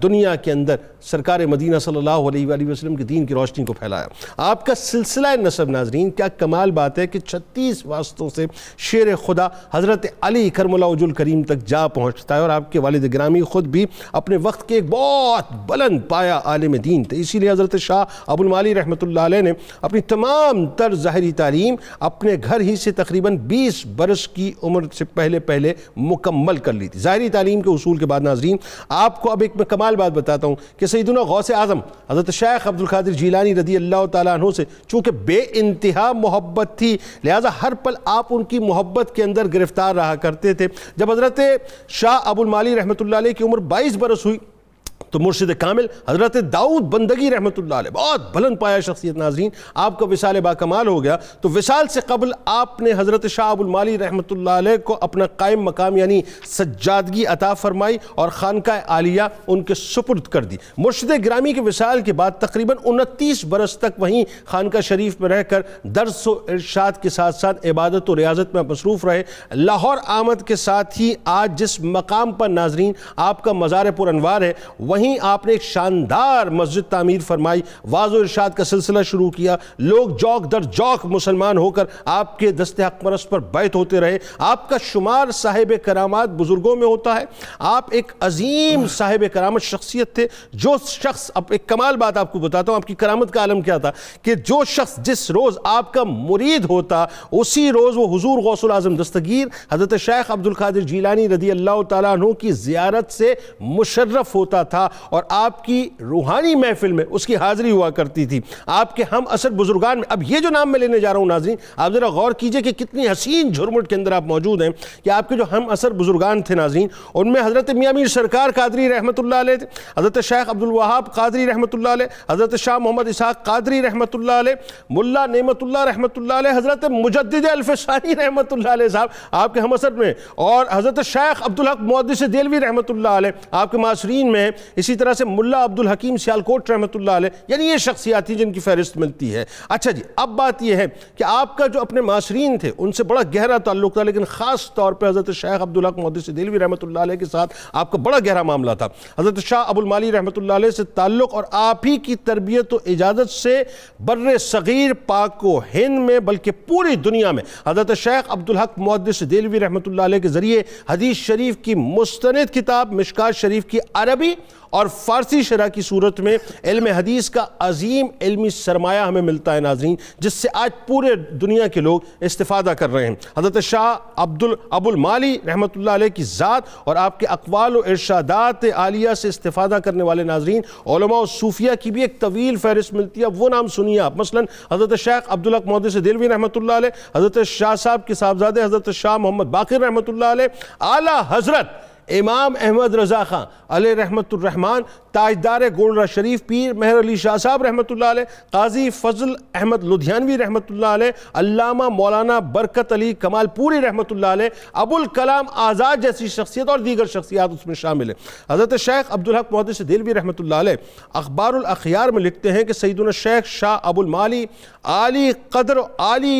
दुनिया के अंदर सरकार मदीना सल्लल्लाहु अलैहि वसल्लम के दीन की रोशनी को फैलाया आपका सिलसिला नसब नाजरीन क्या कमाल बात है कि छत्तीस वास्तों से शेर खुदा हज़रत अली उजुल करीम तक जा पहुँचता है और आपके वालद ग्रामी ख़ुद भी अपने वक्त के एक बहुत बुलंद पाया आलम दीन थे तो इसी इसीलिए हज़रत शाह अबुलमाली रहमत ने अपनी तमाम तर ज़ाहरी तालीम अपने घर ही से तकरीबन बीस बरस की उम्र से पहले पहले मुकम्मल कर ली थी ज़ाहरी तालीम के असूल के बाद नाजरीन आपको अब एक मैं कमाल बात बताता हूँ कि सईदना गौस आज़म हज़रत शेख अब्दुल्कर जीलानी रदी अल्लाह तु से चूँकि बे इंतहा मोहब्बत थी लिहाजा हर पल आप उनकी मोहब्बत के अंदर गिरफ्तार रहा करते थे जब हज़रत शाह अबुलमाली रहमत की उम्र बाईस बरस हुई तो मुर्शद कामिल हज़रत दाऊद बंदगी रहमत बहुत बुलंद पाया शख्सियत नाजीन आपका बा बाकमाल हो गया तो विशाल से कबल आपने हज़रत शाहबुलमाली रहमत को अपना कायम मकाम यानी सज्जादगी अता फरमाई और खानका आलिया उनके सुपुर्द कर दी मुर्शद ग्रामी के विसाल के बाद तकरीबन उनतीस बरस तक वहीं खानका शरीफ में रहकर दर्स व इर्शाद के साथ साथ इबादत व रियाजत में मसरूफ़ रहे लाहौर आमद के साथ ही आज जिस मकाम पर नाजरीन आपका मज़ार पुरानवार है वहीं आपने एक शानदार मस्जिद तमीर फरमाई वाजो इर्शाद का सिलसिला शुरू किया लोग जौक दर जौक मुसलमान होकर आपके दस्ते हकमरस पर बैत होते रहे आपका शुमार साहिब करामात बुज़ुर्गों में होता है आप एक अजीम साहिब करामत शख्सियत थे जो शख्स अब एक कमाल बात आपको बताता हूँ आपकी करामत का आलम क्या था कि जो शख्स जिस रोज़ आपका मुरीद होता उसी रोज़ वो हजूर गौसल आजम दस्तगीर हज़रत शेख अब्दुल खादिर जीलानी रदी अल्लाह तु की जियारत से मुशर्रफ होता था था और आपकी रूहानी महफिल में उसकी हाजिरी हुआ करती थी आपके हम असर बुजुर्गान में अब ये जो नाम मैं लेने जा रहा हूँ नाजरीन आप ज़रा गौर कीजिए कि कितनी हसीन झुरमुट के अंदर आप मौजूद हैं कि आपके जो हम असर बुजुर्गान थे नाजरीन उनमें हज़रत मियाँ मीर सरकार कादरी रहमत हज़रत शेख अब्दुलवाहाब कादरी रहमत हज़रत शाह मोहम्मद इसाक़ कादरी रहमत मुला नमत रहमत हज़रत मुजद अलफ़ानी रहमत साहब आपके हम असर में और हज़रत शेख अब्दुल हक मुद्दस रहमत आपके मासरीन में इसी तरह से मुल्ला अब्दुल हकीम सियालकोट रहमत यानी ये शख्सियात थी जिनकी फहरिस्त मिलती है अच्छा जी अब बात यह है कि आपका जो अपने मासरीन थे उनसे बड़ा गहरा ताल्लुक था लेकिन ख़ास तौर पर हज़रत शाह अब्दुल हक मोदी दिलवी रहमत के साथ आपका बड़ा गहरा मामला था हज़रत शाह अबुलमाली रहमत से ताल्लुक़ और आप ही की तरबियत तो इजाज़त से बर सग़ीर पाक को हिंद में बल्कि पूरी दुनिया में हज़रत शेख अब्दुल हक मुहदस दिलवी रहमत के ज़रिए हदीस शरीफ की मुस्त किताब मिशका शरीफ की अरबी और फ़ारसी शरह की सूरत में इल्म हदीस का अजीम इल्मी सरमाया हमें मिलता है नाजरीन जिससे आज पूरे दुनिया के लोग इस्ता कर रहे हैं हज़रत शाह अब्दुल अबुल माली रहमत की ज़ात और आपके अकवाल इर्शादात आलिया से इस्ता करने वाले नाजरीन ओलमा और सूफिया की भी एक तवील फहरिस्त मिलती है वो नाम सुनिए आप मसलन हज़रत शेख मोदी से दिलवी रहमत हज़रत शाह साहब के साहबजादे हज़रत शाह मोहम्मद बाकी रहमत आला हज़रत इमाम अहमद रज़ा ख़ान रहमान ताजदार गोलरा शरीफ पीर महर अली शाह साहब रहमत काजी फजल अहमद लुधियानवी रहमत लामा मौलाना बरकत अली कमालपूरी रहमत अबुल कलाम आज़ाद जैसी शख्सियत और दीगर शख्सियात उसमें शामिल हैं हज़रत शेख अब्दुलहक महदस दिलवी रहमत अखबारखियार में लिखते हैं कि सईदुल शेख शाह अबुल माली आली कदर आली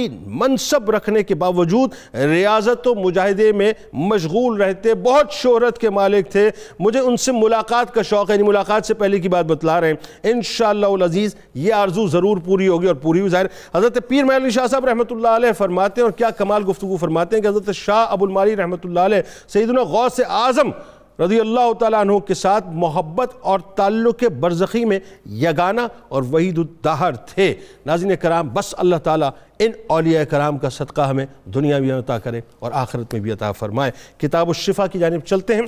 मनसब रखने के बावजूद रियाजत मुजाहदे में मशगूल रहते बहुत शहरत के मालिक थे मुझे उनसे मुलाकात का शौक़ है मुलाकात मुलाकात से पहले की बात बतला रहे हैं इन शजीज़ ये आर्जू ज़रूर पूरी होगी और पूरी ज़ाहिर हज़रत पीर मैली शाह साहब रहमत फरमाते हैं और क्या कमाल गुफ्तु फरमाते हैं कि हज़रत शाह अबुलमाली रहमत गौ से आज़म रजी अल्लाह तु के साथ मोहब्बत और ताल्लुक बरज़ी में यगाना और वहीद थे नाजिन कराम बस अल्लाह ताली इन अलिया कराम का सदका हमें दुनिया भी अता करें और आखिरत में भी अता फ़रमाए किताब शिफा की जानब चलते हैं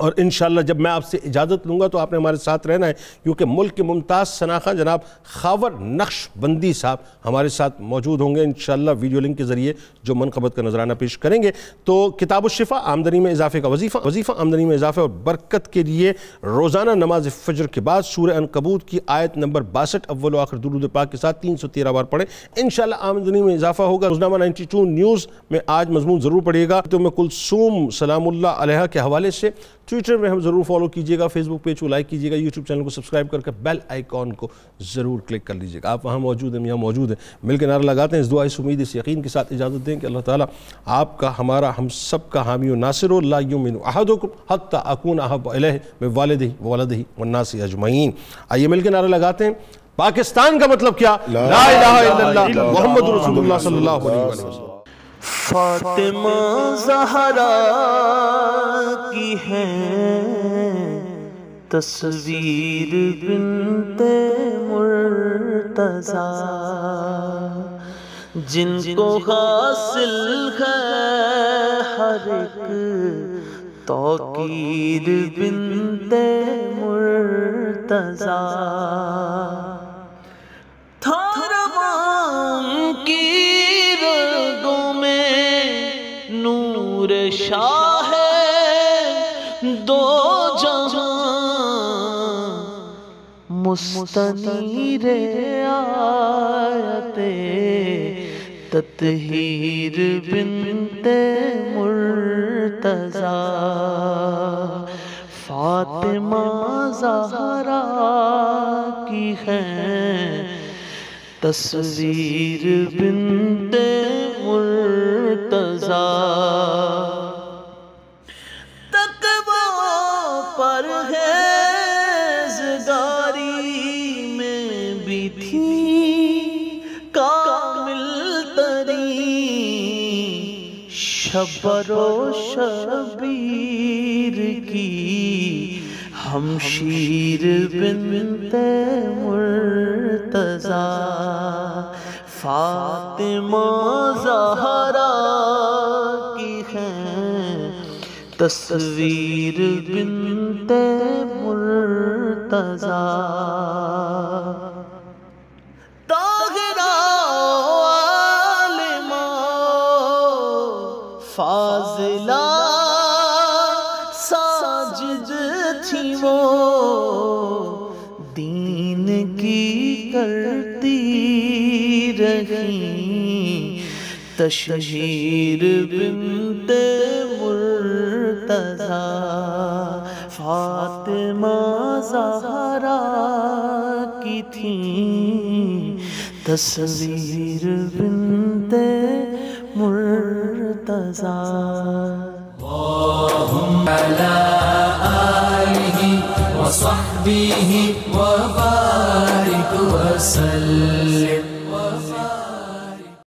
और इन जब मैं आपसे इजाज़त लूँगा तो आपने हमारे साथ रहना है क्योंकि मुल्क के मुमताज़ शनाख़ा जनाब खावर नक्शबंदी साहब हमारे साथ मौजूद होंगे इन वीडियो लिंक के ज़रिए जो मनकबत का नजराना पेश करेंगे तो किताब शिफा आमदनी में इजाफे का वजीफ़ा वजीफ़ा आमदनी में इजाफे और बरकत के लिए रोज़ाना नमाज फजर के बाद सूर अनकबूत की आयत नंबर बासठ अव्वल आखिर दुलूद पाक के साथ तीन सौ तेरह बार पढ़ें इन आमदनी में इजाफा होगा रोजनामा नाइन्टी टू न्यूज़ में आज मजमून ज़रूर पढ़िएगा तो मैं कुलसूम सलाम्ला के हवाले से ट्विटर में हम ज़रूर फॉलो कीजिएगा फेसबुक पेज को लाइक कीजिएगा यूट्यूब चैनल को सब्सक्राइब करके बेल आइकॉन को ज़रूर क्लिक कर लीजिएगा आप वहाँ मौजूद हैं यहाँ मौजूद हैं मिलकर नारा लगाते हैं इस दुआ इस उम्मीद इस यकीन के साथ इजाज़त दें कि अल्लाह ताला आपका हमारा हम सब का हामी नासिर लायुमिन अहदुकुम हत्ता अकून अहब अलह में वालद वालद वन्नासी अजमैन आइए मिलकर नारा लगाते हैं पाकिस्तान का मतलब क्या मोहम्मद रसूलुल्लाह सल्लल्लाहु अलैहि वसल्लम फातिमा जहरा की है तस्वीर बिनते मुर्तजा जिनको हासिल है हर एक तोकीर बिनते मुर्तजा थारवाम की नूर शाह दो मुस्तनीर आयते तत्हीर बिनते मुर्तजा फातिमा जहरा की है तस्वीर बिनते मुर्तजा शबरो शबीर की हम शीर बिनते मुर्तजा फातिमा जहरा की है तस्वीर बिनते मुर्तजा तशहीर बिंद मुर्तजा फातिमा जहरा की थी तस्वीर बिंद मुर्तजा وصحبه وسلم